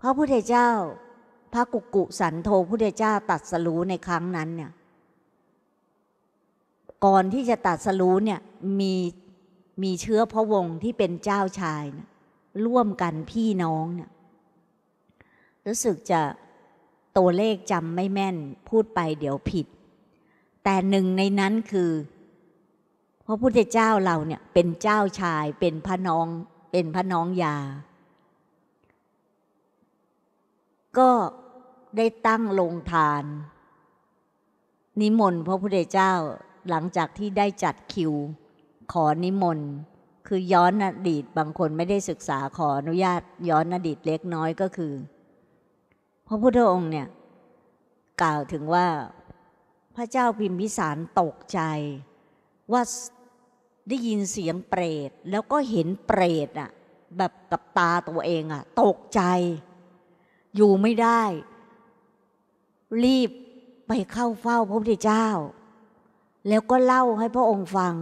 พระพุทธเจ้าพระกุกุสันโธพุทธเจ้าตัดสรู้ในครั้งนั้นเนี่ยก่อนที่จะตัดสรู้เนี่ยมีมีเชื้อพระวงศ์ที่เป็นเจ้าชายนะร่วมกันพี่น้องเนะี่ยรู้สึกจะตัวเลขจำไม่แม่นพูดไปเดี๋ยวผิด แต่หนึ่งในนั้นคือ พระพุทธเจ้าเราเนี่ยเป็นเจ้าชายเป็นพระน้องเป็นพระน้องยา ก็ได้ตั้งโรงทาน นิมนต์พระพุทธเจ้าหลังจากที่ได้จัดคิวขอนิมนต์คือย้อนอดีตบางคนไม่ได้ศึกษาขออนุญาต ย้อนอดีตเล็กน้อยก็คือ พระพุทธองค์เนี่ยกล่าวถึงว่าพระเจ้าพิมพิสารตกใจ ว่าได้ยินเสียงเปรตแล้วก็เห็นเปรตอะแบบกับตาตัวเองอ่ะตกใจ อยู่ไม่ได้ รีบไปเข้าเฝ้าพระพุทธเจ้าแล้วก็เล่าให้พระองค์ฟัง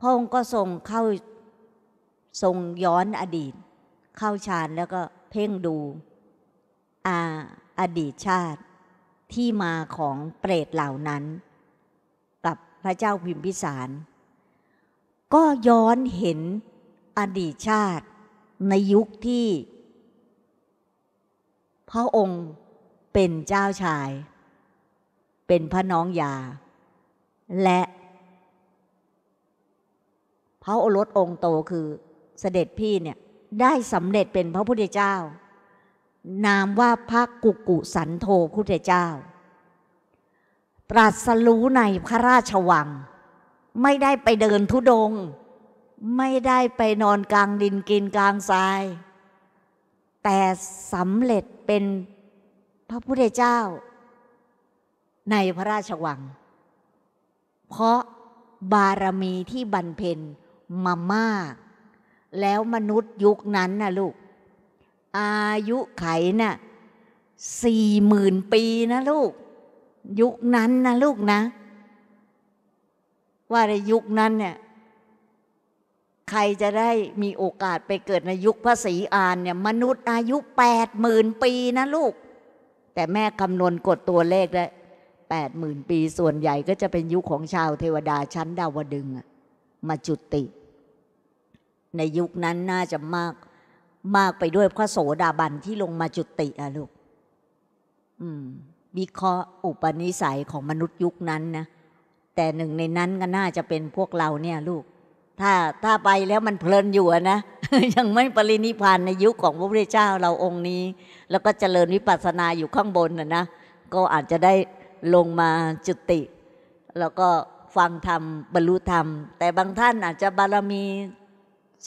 พระองค์ก็ทรงเข้าทรงย้อนอดีต เข้าฌานแล้วก็เพ่งดู อาอดีตชาติที่มาของเปรตเหล่านั้น กับพระเจ้าพิมพิสาร ก็ย้อนเห็นอดีตชาติในยุคที่ พระองค์เป็นเจ้าชาย เป็นพระน้องยาและ พระโอรสองค์โตคือเสด็จพี่เนี่ยได้สำเร็จเป็นพระพุทธเจ้า นามว่าพระกุกุสันโธพุทธเจ้าตรัสรู้ในพระราชวัง ไม่ได้ไปเดินทุดง ไม่ได้ไปนอนกลางดินกินกลางทราย แต่สำเร็จเป็นพระพุทธเจ้า ในพระราชวังเพราะบารมีที่บรรเพนมามาก แล้วมนุษย์ยุคนั้นนะลูก อายุไขนะ่ะสี่หมื่นปีนะลูก ยุคนั้นนะลูกนะ ว่าในยุคนั้นเนี่ยใครจะได้มีโอกาสไปเกิดในยุคพระศรีอานเนี่ยมนุษย์อายุแปดหมื่นปีนะลูก แต่แม่คำนวณกดตัวเลขแล้ว8 0,000ปีส่วนใหญ่ก็จะเป็นยุคของชาวเทวดาชั้นดาวดึงมาจุติ ในยุคนั้นน่าจะมาก มากไปด้วยพระโสดาบันที่ลงมาจุติอะลูกอืมวิเคราะห์อุปนิสัยของมนุษย์ยุคนั้นนะแต่หนึ่งในนั้นก็น่าจะเป็นพวกเราเนี่ย ลูก ถ้าถ้าไปแล้วมันเพลินอยู่นะยังไม่ปรินิพานในยุคของพระพุทธเจ้าเราองค์นี้ แล้วก็เจริญวิปัสสนาอยู่ข้างบนนะนะก็อาจจะได้ลงมาจุติ แล้วก็ฟังธรรม บรรลุธรรม แต่บางท่านอาจจะบารมี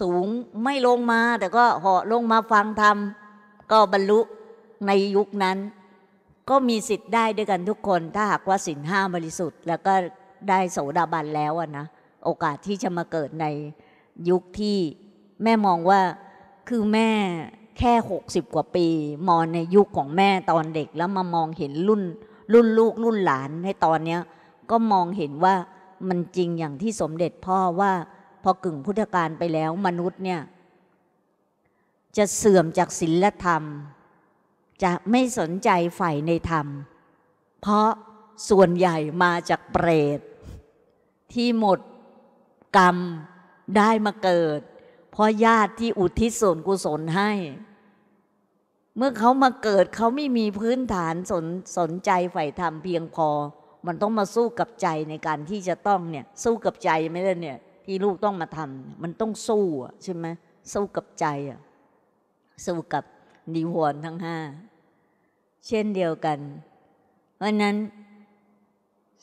สูงไม่ลงมา แต่ก็เหาะลงมาฟังธรรม ก็บรรลุในยุคนั้น ก็มีสิทธิ์ได้ด้วยกันทุกคนถ้าหากว่าสินห้าบริสุทธิ์ แล้วก็ได้โสดาบันแล้วนะโอกาสที่จะมาเกิดในยุคที่แม่มองว่าคือแม่แค่ 60 กว่าปี มองในยุคของแม่ตอนเด็กแล้วมามองเห็นรุ่นรุ่นลูกรุ่นหลานในตอนเนี้ยก็มองเห็นว่ามันจริงอย่างที่สมเด็จพ่อว่า พอกึ่งพุทธกาลไปแล้วมนุษย์เนี่ยจะเสื่อมจากศีลธรรม จะไม่สนใจใฝ่ในธรรม เพราะส่วนใหญ่มาจากเปรต ที่หมดกรรมได้มาเกิด เพราะญาติที่อุทิศส่วนกุศลให้เมื่อเขามาเกิดเขาไม่มีพื้นฐานสนสนใจใฝ่ธรรมเพียงพอ มันต้องมาสู้กับใจในการที่จะต้องเนี่ยสู้กับใจไม่ได้เนี่ยที่ลูกต้องมาทำ มันต้องสู้ใช่ไหมสู้กับใจอ่ะสู้กับนิวรณ์ทั้งห้า เช่นเดียวกัน เพราะนั้น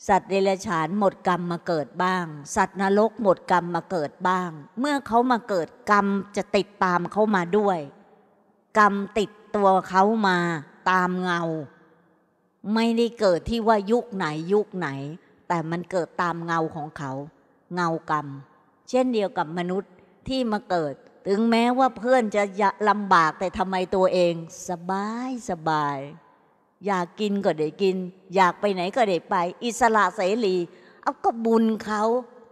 สัตว์เดรัจฉานหมดกรรมมาเกิดบ้าง สัตว์นรก หมดกรรมมาเกิดบ้าง เมื่อเขามาเกิดกรรมจะติดตามเขามาด้วย กรรมติดตัวเขามาตามเงา ไม่ได้เกิดที่ว่ายุคไหนยุคไหน แต่มันเกิดตามเงาของเขา เงากรรมเช่นเดียวกับมนุษย์ที่มาเกิด ถึงแม้ว่าเพื่อนจะลำบากแต่ทำไมตัวเอง สบายสบาย อยากกินก็ได้กิน อยากไปไหนก็ได้ไป อิสระเสรี เอาก็บุญเขา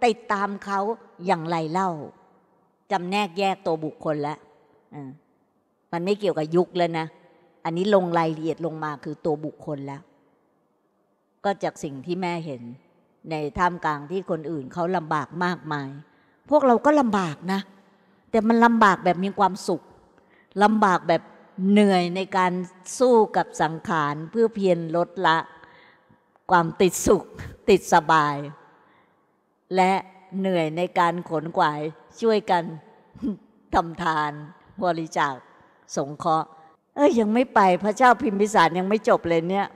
ติดตามเขาอย่างไรเล่าจำแนกแยกตัวบุคคลแล้วมันไม่เกี่ยวกับยุคแล้วนะ อันนี้ลงรายละเอียดลงมาคือตัวบุคคลแล้ว ก็จากสิ่งที่แม่เห็น ในท่ามกลางที่คนอื่นเขาลำบากมากมาย พวกเราก็ลำบากนะ แต่มันลำบากแบบมีความสุขลำบากแบบเหนื่อยในการสู้กับสังขารเพื่อเพียรลดละความติดสุข ติดสบาย และเหนื่อยในการขนกวายช่วยกันทำทานบริจาคสงเคราะห์เอ้ยยังไม่ไป พระเจ้าพิมพิสารยังไม่จบเลย เนี่ย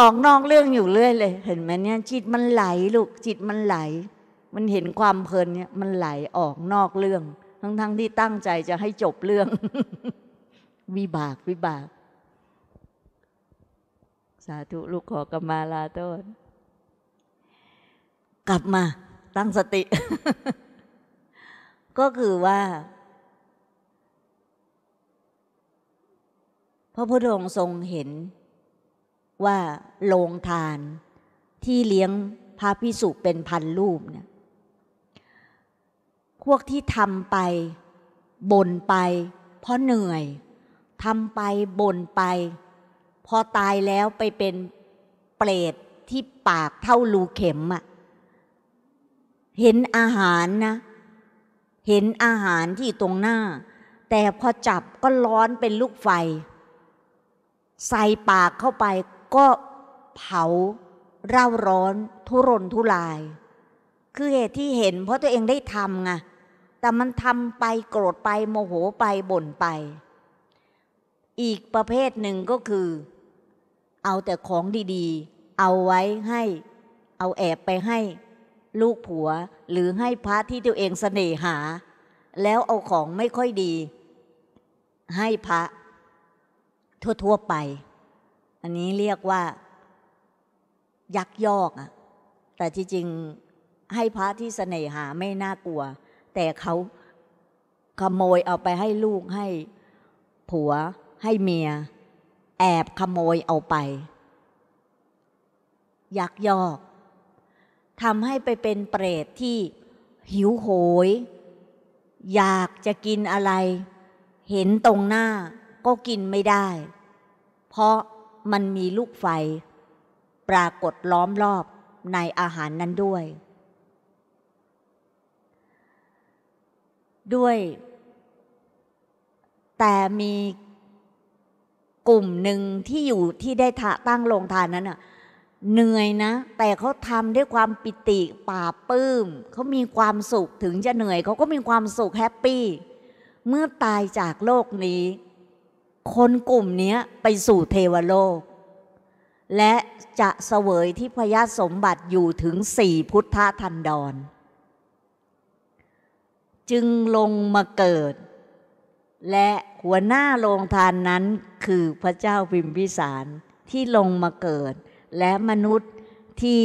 ออกนอกเรื่องอยู่เรื่อยเลยเห็นไหมเนี่ยจิตมันไหล ลูกจิตมันไหล มันเห็นความเพลินเนี่ยมันไหลออกนอกเรื่อง ทั้งๆทที่ตั้งใจจะให้จบเรื่องวิบากวิบาก สาธุลูกขอกรรมาลาต้นกลับมา ตั้งสติ ก็คือว่าพระพุทธองค์ทรงเห็นว่าโรงทานที่เลี้ยงพระพิสุเป็นพันรูปเนี่ย พวกที่ทำไปบ่นไปเพราะเหนื่อยทำไปบ่นไป พอตายแล้วไปเป็นเปรตที่ปากเท่ารูเข็มอะเห็นอาหารนะ เห็นอาหารที่ตรงหน้า แต่พอจับก็ร้อนเป็นลูกไฟใส่ปากเข้าไปก็เผาเร่าร้อนทุรนทุราย คือเหตุที่เห็น เพราะตัวเองได้ทำไงแต่มันทำไปโกรธไปโมโหไปบ่นไป อีกประเภทหนึ่งก็คือ เอาแต่ของดีๆ เอาไว้ให้ เอาแอบไปให้ลูกผัวหรือให้พระที่ตัวเองเสน่หา แล้วเอาของไม่ค่อยดี ให้พระทั่วๆไป อันนี้เรียกว่า ยักยอกอะ แต่จริงๆให้พระที่เสน่หาไม่น่ากลัว แต่เขาขโมยเอาไปให้ลูกให้ ผัวให้เมีย แอบขโมยเอาไป ยักยอกทำให้ไปเป็นเปรตที่หิวโหย อยากจะกินอะไร เห็นตรงหน้าก็กินไม่ได้ เพราะมันมีลูกไฟ ปรากฏล้อมรอบในอาหารนั้นด้วย ด้วย แต่มีกลุ่มหนึ่งที่อยู่ที่ได้ตั้งโรงทานนั้นน่ะเหนื่อยนะ แต่เขาทำด้วยความปิติป่าปื้มเขามีความสุขถึงจะเหนื่อย เขาก็มีความสุขแฮปปี้ เมื่อตายจากโลกนี้คนกลุ่มนี้ไปสู่เทวโลก และจะเสวยที่พยาสมบัติอยู่ถึงสี่พุทธทันดรจึงลงมาเกิด และหัวหน้าโรงทานนั้นคือพระเจ้าพิมพิสารที่ลงมาเกิด และมนุษย์ที่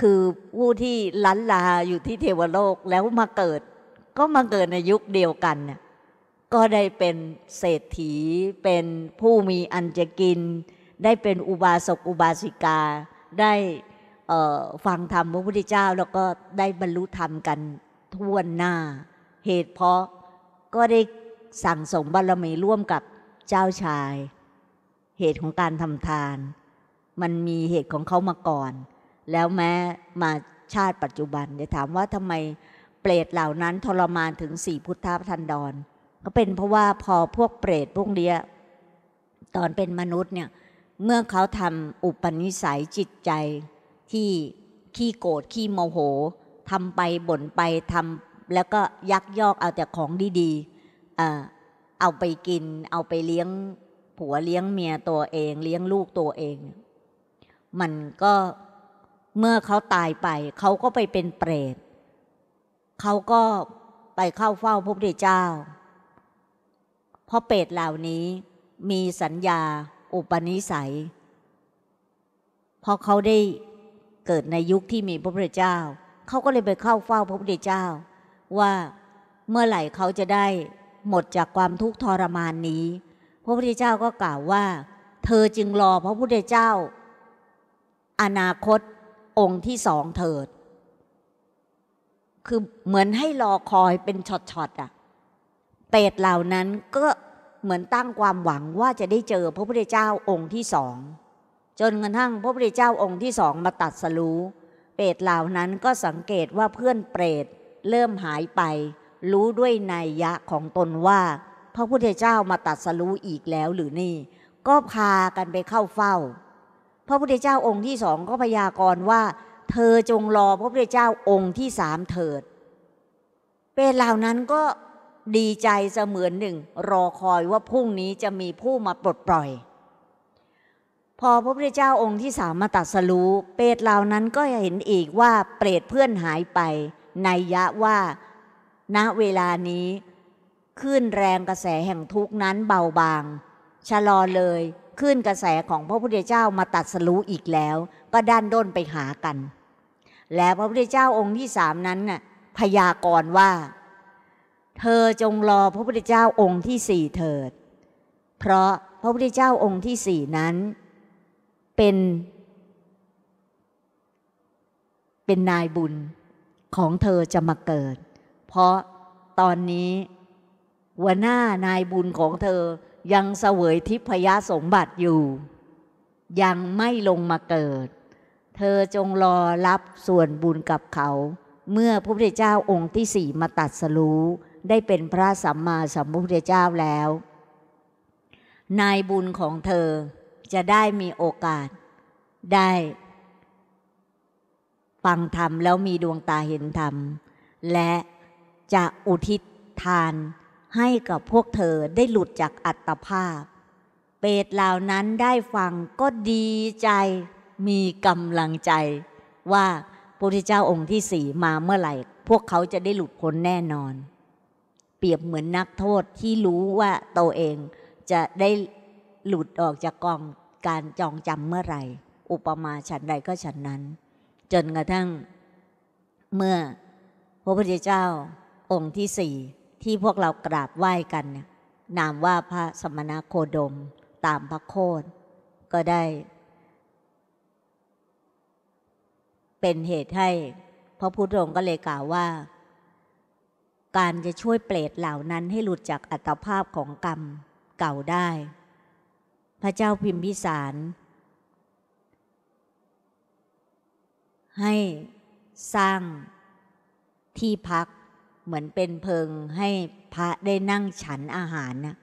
คือผู้ที่ลันลาอยู่ที่เทวโลกแล้วมาเกิด ก็มาเกิดในยุคเดียวกันเนี่ยก็ได้เป็นเศรษฐีเป็นผู้มีอันจะกิน ได้เป็นอุบาสกอุบาสิกา ได้ฟังธรรมพระพุทธเจ้า แล้วก็ได้บรรลุธรรมกันทั่วหน้า เหตุเพราะก็ได้สั่งสมบารมี ร่วมกับเจ้าชาย เหตุของการทำทาน มันมีเหตุของเขามาก่อน แล้วแม้มาชาติปัจจุบันจะถามว่าทำไมเปรตเหล่านั้นทรมานถึงสี่พุทธพันดร็เป็นเพราะว่าพอพวกเปรตพวกเนี้ย ตอนเป็นมนุษย์เนี่ยเมื่อเขาทำอุปนิสัยจิตใจที่ขี้โกรธขี้โมโหทำไปบ่นไปทำแล้วก็ยักยอกเอาแต่ของดีๆเอาไปกินเอาไปเลี้ยงผัวเลี้ยงเมียตัวเอง เลี้ยงลูกตัวเอง มันก็เมื่อเขาตายไปเขาก็ไปเป็นเปรต เขาก็ไปเข้าเฝ้าพระพุทธเจ้าเพราะเปรตเหล่านี้มีสัญญาอุปนิสัยพอเขาได้เกิดในยุคที่มีพระพุทธเจ้า เขาก็เลยไปเข้าเฝ้าพระพุทธเจ้า ว่าเมื่อไหร่เขาจะได้หมดจากความทุกข์ทรมานนี้พระพุทธเจ้าก็กล่าวว่า เธอจึงรอพระพุทธเจ้า อนาคตองค์ที่สองเถิด คือเหมือนให้รอคอยเป็นช็อตๆอะ่ะเปรตเหล่านั้นก็เหมือนตั้งความหวังว่าจะได้เจอพระพุทธเจ้าองค์ที่สองจนกระทั่งพระพุทธเจ้าองค์ที่สองมาตัดสรู้เปรตเหล่านั้นก็สังเกตว่าเพื่อนเปรตเริ่มหายไป รู้ด้วยนัยยะของตนว่า พระพุทธเจ้ามาตัดสรู้อีกแล้วหรือนี่ ก็พากันไปเข้าเฝ้า พระพุทธเจ้าองค์ที่สองก็พยากรณ์ว่า เธอจงรอพระพุทธเจ้าองค์ที่สามเถิด เปรตเหล่านั้นก็ดีใจเสมือนหนึ่ง รอคอยว่าพรุ่งนี้จะมีผู้มาปลดปล่อย พอพระพุทธเจ้าองค์ที่สามมาตัดสรู้เปรตเหล่านั้นก็เห็นอีกว่าเปรตเพื่อนหายไปในยะว่า ณเวลานี้ขึ้นแรงกระแสแห่งทุกนั้นเบาบาง ชะลอเลยขึ้นกระแสของพระพุทธเจ้ามาตัดสรู้อีกแล้ว ก็ด้านด้นไปหากัน และพระพุทธเจ้าองค์ที่สามนั้นน่ะพยากรณ์ว่าเธอจงรอพระพุทธเจ้าองค์ที่สี่เถิด เพราะพระพุทธเจ้าองค์ที่สี่นั้น เป็น เป็นนายบุญของเธอจะมาเกิด เพราะตอนนี้ หัวหน้านายบุญของเธอยังเสวยทิพยสมบัติอยู่ ยังไม่ลงมาเกิด เธอจงรอรับส่วนบุญกับเขา เมื่อพระพุทธเจ้าองค์ที่สี่มาตัดสรู้ได้เป็นพระสัมมาสัมพุทธเจ้าแล้ว นายบุญของเธอจะได้มีโอกาสได้ฟังธรรมแล้วมีดวงตาเห็นธรรม และจะอุทิศทานให้กับพวกเธอได้หลุดจากอัตภาพ เปรตเหล่านั้นได้ฟังก็ดีใจมีกำลังใจว่าพระพุทธเจ้าองค์ที่สี่มาเมื่อไหร่ พวกเขาจะได้หลุดพ้นแน่นอนเปรียบเหมือนนักโทษที่รู้ว่าตัวเองจะได้หลุดออกจากกองการจองจำเมื่อไหร่ อุปมาฉันใดก็ฉันนั้น จนกระทั่งเมื่อพระพุทธเจ้าองค์ที่สี่ที่พวกเรากราบไหว้กัน นามว่าพระสมณโคดมตามพระโคดก็ได้เป็นเหตุให้ พระพุทธองค์ก็เลยกล่าวว่าการจะช่วยเปรตเหล่านั้นให้หลุดจากอัตภาพของกรรมเก่าได้ พระเจ้าพิมพิสาร ให้ สร้างที่พักเหมือนเป็นเพิงให้พระได้นั่งฉันอาหารนะ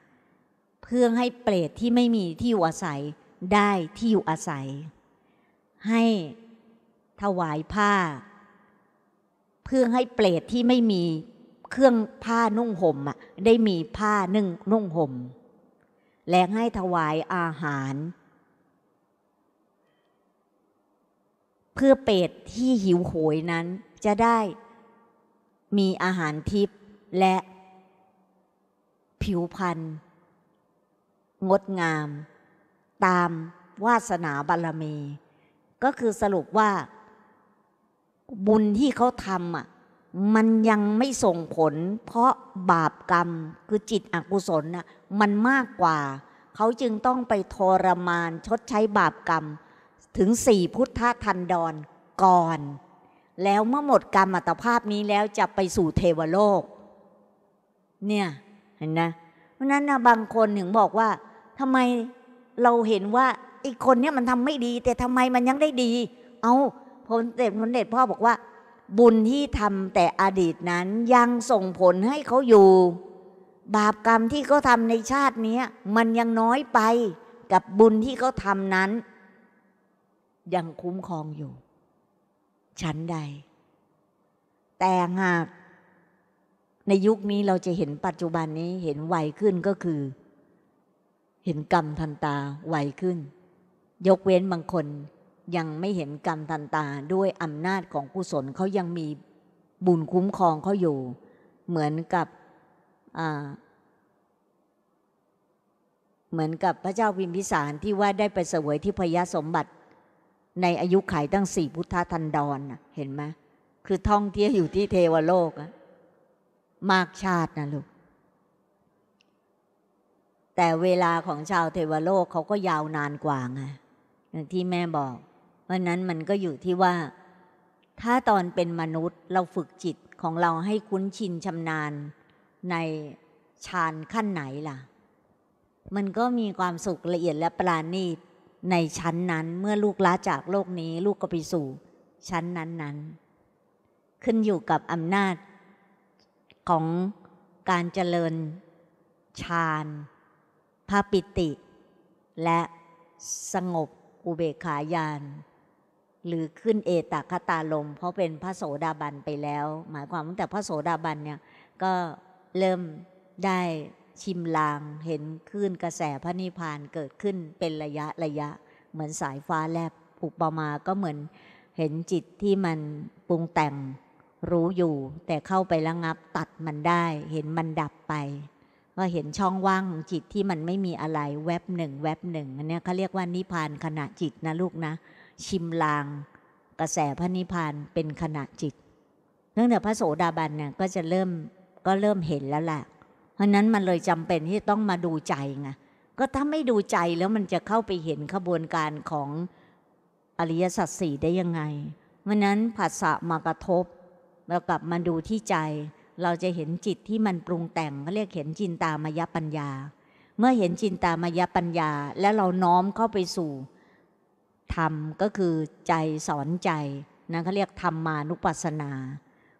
เพื่อให้เปรตที่ไม่มีที่อยู่อาศัยได้ที่อยู่อาศัย ให้ ถวายผ้า เพื่อให้เปรตที่ไม่มีเครื่องผ้านุ่งห่มอ่ะได้มีผ้านึ่งนุ่งห่มและให้ถวายอาหาร เพื่อเปรตที่หิวโหยนั้นจะได้มีอาหารทิพย์และผิวพรรณงดงาม ตามวาสนาบารรมี ก็คือสรุปว่าบุญที่เขาทำอ่ะมันยังไม่ส่งผลเพราะบาปกรรมคือจิตอกุศลน่ะมันมากกว่า เขาจึงต้องไปทรมานชดใช้บาปกรรม ถึงสี่พุทธทันดรก่อน แล้วเมื่อหมดกรรมอัตภาพนี้แล้วจะไปสู่เทวโลก เนี่ยเห็นนะ เพราะนั้นนะบางคนถึงบอกว่าทำไมเราเห็นว่าไอ้คนเนี้ยมันทำไม่ดี แต่ทำไมมันยังได้ดี เอาพลเด็จพลเด็จพ่อบอกว่าบุญที่ทำแต่อดีตนั้นยังส่งผลให้เขาอยู่ บาปกรรมที่เขาทำในชาตินี้มันยังน้อยไปกับบุญที่เขาทำนั้น ยังคุ้มครองอยู่ชั้นใด แต่หากในยุคนี้เราจะเห็นปัจจุบันนี้เห็นไวขึ้นก็คือ เห็นกรรมทันตาไวขึ้น ยกเว้นบางคนยังไม่เห็นกรรมทันตาด้วยอำนาจของกุศลเขายังมีบุญคุ้มครองเขาอยู่ เหมือนกับเหมือนกับพระเจ้าพิมพิสารที่ว่าได้ไปเสวยที่พยสมบัติ ในอายุัยตั้งสี่พุทธทันดรเห็นไหมคือท่องเที่ยวอยู่ที่เทวโลกมากชาตินะลูกแต่เวลาของชาวเทวโลกเขาก็ยาวนานกว่าไงที่แม่บอกเพราะนั้นมันก็อยู่ที่ว่า ถ้าตอนเป็นมนุษย์เราฝึกจิตของเราให้คุ้นชินชำนาญ ในฌานขั้นไหนล่ะ มันก็มีความสุขละเอียดและปราณีตในชั้นนั้นเมื่อลูกละาจากโลกนี้ลูกก็ไปสู่ชั้นนั้นนั้น ขึ้นอยู่กับอำนาจของการเจริญฌานพาปิติ และสงบอุเบกขาญาณหรือขึ้นเอตคตาลมเพราะเป็นพระโสดาบันไปแล้ว หมายความตั้งแต่พระโสดาบันเนี่ย ก็เริ่มได้ชิมลาง เห็นคลื่นกระแสพระนิพพานเกิดขึ้นเป็นระยะระยะ เหมือนสายฟ้าแลบูุปมาก็เหมือนเห็นจิตที่มันปรุงแต่ง รู้อยู่ แต่เข้าไประงับตัดมันได้ เห็นมันดับไป ก็เห็นช่องว่างของจิตที่มันไม่มีอะไรแวบหนึ่งแวบหนึ่งอันนี้เขาเรียกว่านิพพานขณะจิตนะลูกนะชิมลางกระแสพระนิพพานเป็นขณะจิตเื่องจากพระโสดาบันเนี่ยก็จะเริ่มก็เริ่มเห็นแล้วแหละเพราะนั้นมันเลยจำเป็นที่ต้องมาดูใจไงก็ถ้าไม่ดูใจแล้วมันจะเข้าไปเห็นขบวนการของอริยสัจสี่ได้ยังไงเพราะนั้นผัสสะมากระทบเรากลับมาดูที่ใจ เราจะเห็นจิตที่มันปรุงแต่งเรียกเห็นจินตามายปัญญา เมื่อเห็นจินตามายปัญญา และเราน้อมเข้าไปสู่ธรรมก็คือใจสอนใจนะเขาเรียกธรรมานุปัสสนา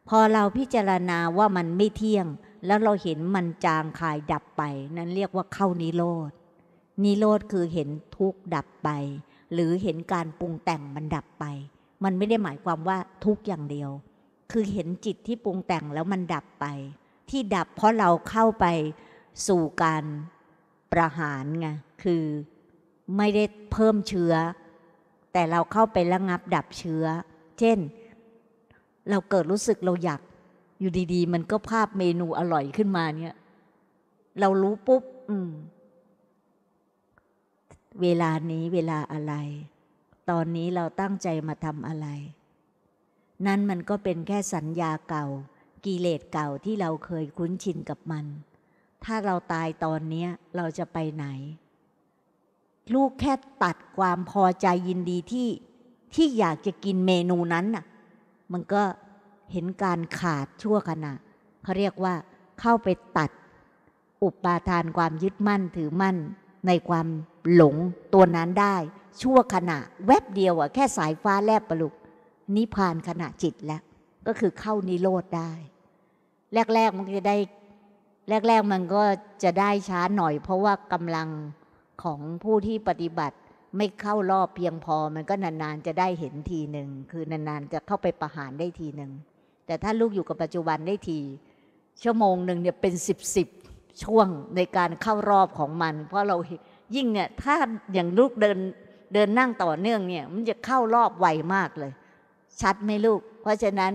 พอเราพิจารณาว่ามันไม่เที่ยง แล้วเราเห็นมันจางคายดับไป นั้นเรียกว่าเข้านิโรธนิโรธคือเห็นทุกข์ดับไป หรือเห็นการปรุงแต่งมันดับไป มันไม่ได้หมายความว่าทุกข์อย่างเดียว คือเห็นจิตที่ปรุงแต่งแล้วมันดับไป ที่ดับเพราะเราเข้าไปสู่การประหารไงคือไม่ได้เพิ่มเชื้อแต่เราเข้าไประงับดับเชื้อ เช่น เราเกิดรู้สึกเราอยาก อยู่ดีๆ มันก็ภาพเมนูอร่อยขึ้นมาเนี่ย เรารู้ปุ๊บอืม เวลานี้เวลาอะไร ตอนนี้เราตั้งใจมาทำอะไร นั่นมันก็เป็นแค่สัญญาเก่ากิเลสเก่าที่เราเคยคุ้นชินกับมัน ถ้าเราตายตอนนี้เราจะไปไหนลูกแค่ตัดความพอใจยินดีที่ที่อยากจะกินเมนูนั้นน่ะ มันก็เห็นการขาดชั่วขณะ เขาเรียกว่าเข้าไปตัด อุปาทานความยึดมั่นถือมั่น ในความหลงตัวนั้นได้ ชั่วขณะ แวบเดียวอะแค่สายฟ้าแลบประลุก นิพานขณะจิตแล้ว ก็คือเข้านิโรธได้ แรก ๆมันจะได้ แรก ๆ มันก็จะได้ช้าหน่อยเพราะว่ากำลังของผู้ที่ปฏิบัติไม่เข้ารอบเพียงพอมันก็นานๆจะได้เห็นทีหนึ่ง คือนานๆจะเข้าไปประหารได้ทีหนึ่ง แต่ถ้าลูกอยู่กับปัจจุบันได้ที ชั่วโมงหนึ่งเนี่ย เป็นสิบสิบช่วงในการเข้ารอบของมัน เพราะเรายิ่งเนี่ย ถ้าอย่างลูกเดินเดินนั่งต่อเนื่องเนี่ย มันจะเข้ารอบไวมากเลย ชัดไหมลูก เพราะฉะนั้น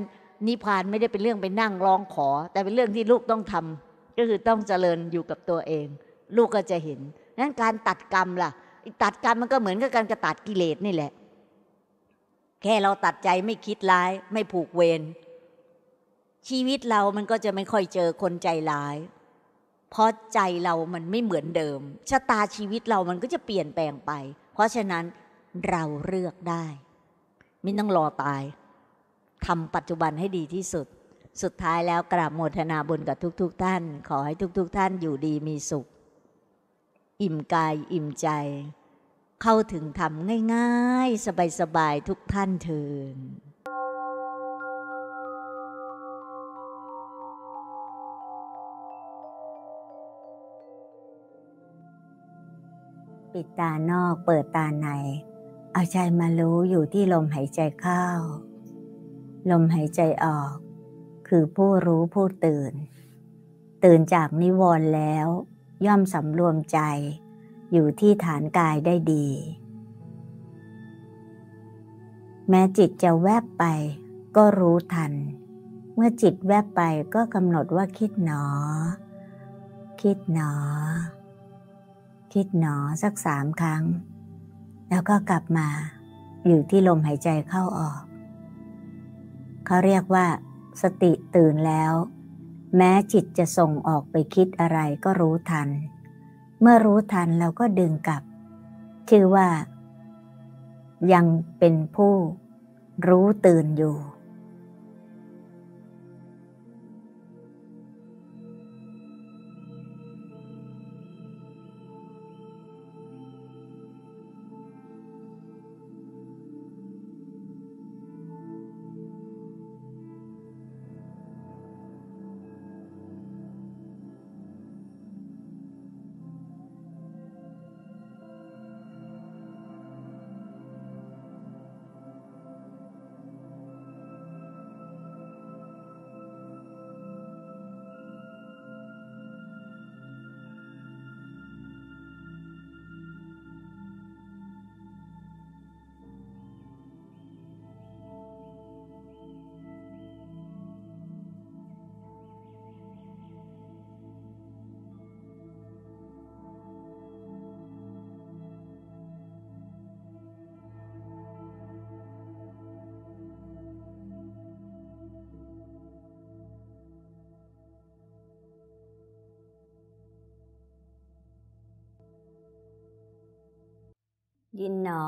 นิพพานไม่ได้เป็นเรื่องไปนั่งร้องขอ แต่เป็นเรื่องที่ลูกต้องทำก็คือต้องเจริญอยู่กับตัวเอง ลูกก็จะเห็นนั้นการตัดกรรมล่ะ ตัดกรรมมันก็เหมือนกับการกระตัดกิเลสนี่แหละ แค่เราตัดใจไม่คิดร้ายไม่ผูกเวรชีวิตเรามันก็จะไม่ค่อยเจอคนใจร้าย เพราะใจเรามันไม่เหมือนเดิมชะตาชีวิตเรามันก็จะเปลี่ยนแปลงไป เพราะฉะนั้นเราเลือกได้ ไม่ต้องรอตายทำปัจจุบันให้ดีที่สุด สุดท้ายแล้วกราบโมทนาบุญกับทุกๆทท่าน ขอให้ทุกๆทท่านอยู่ดีมีสุขอิ่มกายอิ่มใจ เข้าถึงธรรมง่ายๆ สบายๆ ทุกท่านเถินปิดตานอกเปิดตาใน เอาใจมารู้อยู่ที่ลมหายใจเข้า ลมหายใจออก คือผู้รู้ผู้ตื่น ตื่นจากนิวรณ์แล้วย่อมสำรวมใจ อยู่ที่ฐานกายได้ดี แม้จิตจะแวบไปก็รู้ทัน เมื่อจิตแวบไปก็กำหนดว่าคิดหนอ คิดหนอ คิดหนอสักสามครั้ง แล้วก็กลับมา อยู่ที่ลมหายใจเข้าออก เขาเรียกว่าสติตื่นแล้วแม้จิตจะส่งออกไปคิดอะไรก็รู้ทัน เมื่อรู้ทันเราก็ดึงกลับ ชื่อว่ายังเป็นผู้รู้ตื่นอยู่ยินหนอ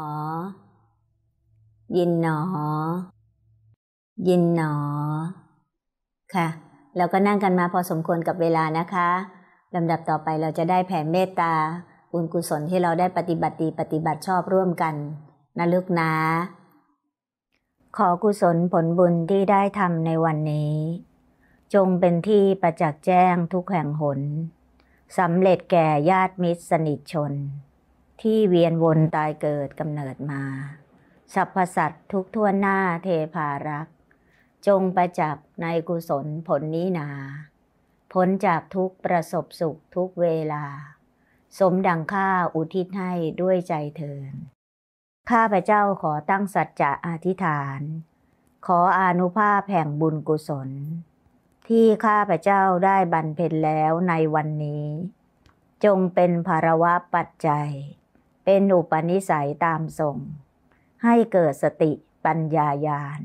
ยินหนอ ยินหนอ ค่ะ เราก็นั่งกันมาพอสมควรกับเวลานะคะ ลำดับต่อไปเราจะได้แผ่เมตตา บุญกุศลที่เราได้ปฏิบัติดีปฏิบัติชอบร่วมกันนะลูกนะ ขอกุศลผลบุญที่ได้ทำในวันนี้ จงเป็นที่ประจักษ์แจ้งทุกแห่งหนสำเร็จแก่ญาติมิตร สนิทชนที่เวียนวนตายเกิดกำเนิดมาสรรพสัตว์ทุกทั่วหน้าเทพารัก จงประจับในกุศลผลนี้นาผลจากทุกประสบสุขทุกเวลา สมดังข้าอุทิศให้ด้วยใจเถินข้าพระเจ้าขอตั้งสัจจะอธิษฐาน ขออนุภาพแห่งบุญกุศล ที่ข้าพระเจ้าได้บรรเพ็ญแล้วในวันนี้ จงเป็นภารวะปัจจัยเป็นอุปนิสัยตามทรงให้เกิดสติปัญญาญาณ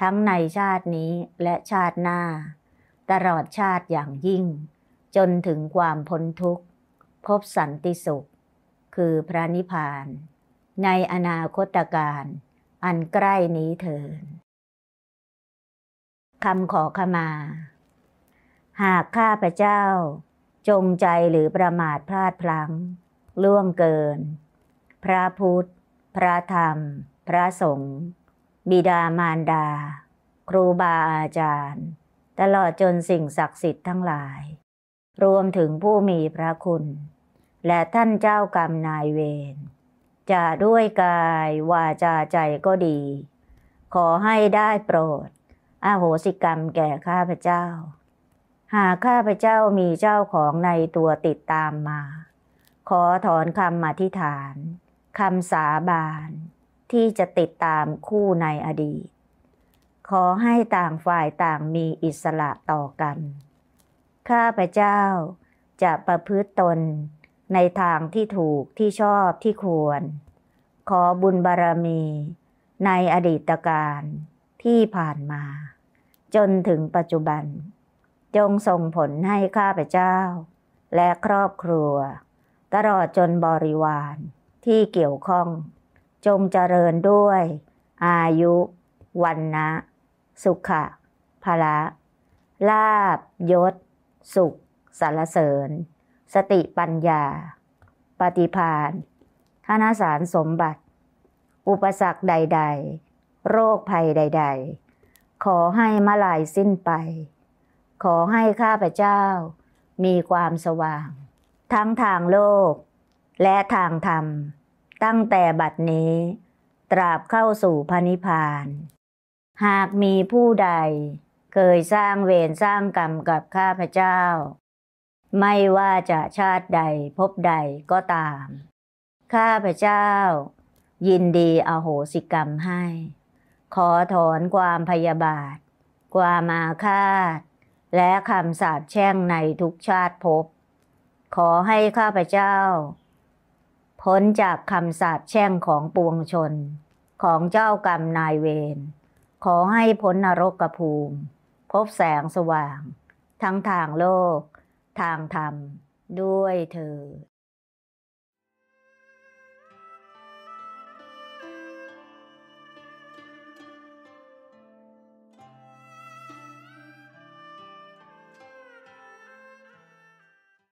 ทั้งในชาตินี้และชาติหน้า ตลอดชาติอย่างยิ่ง จนถึงความพ้นทุกข์ พบสันติสุข คือพระนิพพาน ในอนาคตการ อันใกล้นี้เถินคำขอขมา หากข้าพระเจ้า จงใจหรือประมาทพลาดพลั้ง ล่วงเกินพระพุทธ พระธรรม พระสงฆ์ บิดามารดา ครูบาอาจารย์ ตลอดจนสิ่งศักดิ์สิทธิ์ทั้งหลาย รวมถึงผู้มีพระคุณ และท่านเจ้ากรรมนายเวร จะด้วยกาย วาจาใจก็ดี ขอให้ได้โปรดอโหสิกรรมแก่ข้าพเจ้า หากข้าพเจ้ามีเจ้าของในตัวติดตามมา ขอถอนคำอธิษฐานคำสาบานที่จะติดตามคู่ในอดีต ขอให้ต่างฝ่ายต่างมีอิสระต่อกัน ข้าพเจ้าจะประพฤติตนในทางที่ถูกที่ชอบที่ควร ขอบุญบารมี ในอดีตการที่ผ่านมา จนถึงปัจจุบัน จงส่งผลให้ข้าพเจ้า และครอบครัว ตลอดจนบริวารที่เกี่ยวข้อง จงเจริญด้วย อายุ วันนะสุขะภละลาบยศ สุขสารเสริญ สติปัญญา ปฏิพานานสารสมบัติ อุปสรรคใด ๆ โรคภัยใด ๆ ขอให้มาลายสิ้นไป ขอให้ข้าพเจ้า มีความสว่าง ทั้งทางโลกและทางธรรมตั้งแต่บัดนี้ ตราบเข้าสู่พระนิพพาน หากมีผู้ใดเคยสร้างเวรสร้างกรรมกับข้าพเจ้า ไม่ว่าจะชาติใดพบใดก็ตาม ข้าพเจ้า ยินดีอโหสิกรรมให้ ขอถอนความพยาบาทความมาฆาและคำสาปแช่งในทุกชาติพบ ขอให้ข้าพเจ้าพ้นจากคำสาปแช่งของปวงชน ของเจ้ากรรมนายเวรขอให้พ้นนรกกระภูมิ พบแสงสว่าง ทั้งทางโลก ทางธรรมด้วยเธอ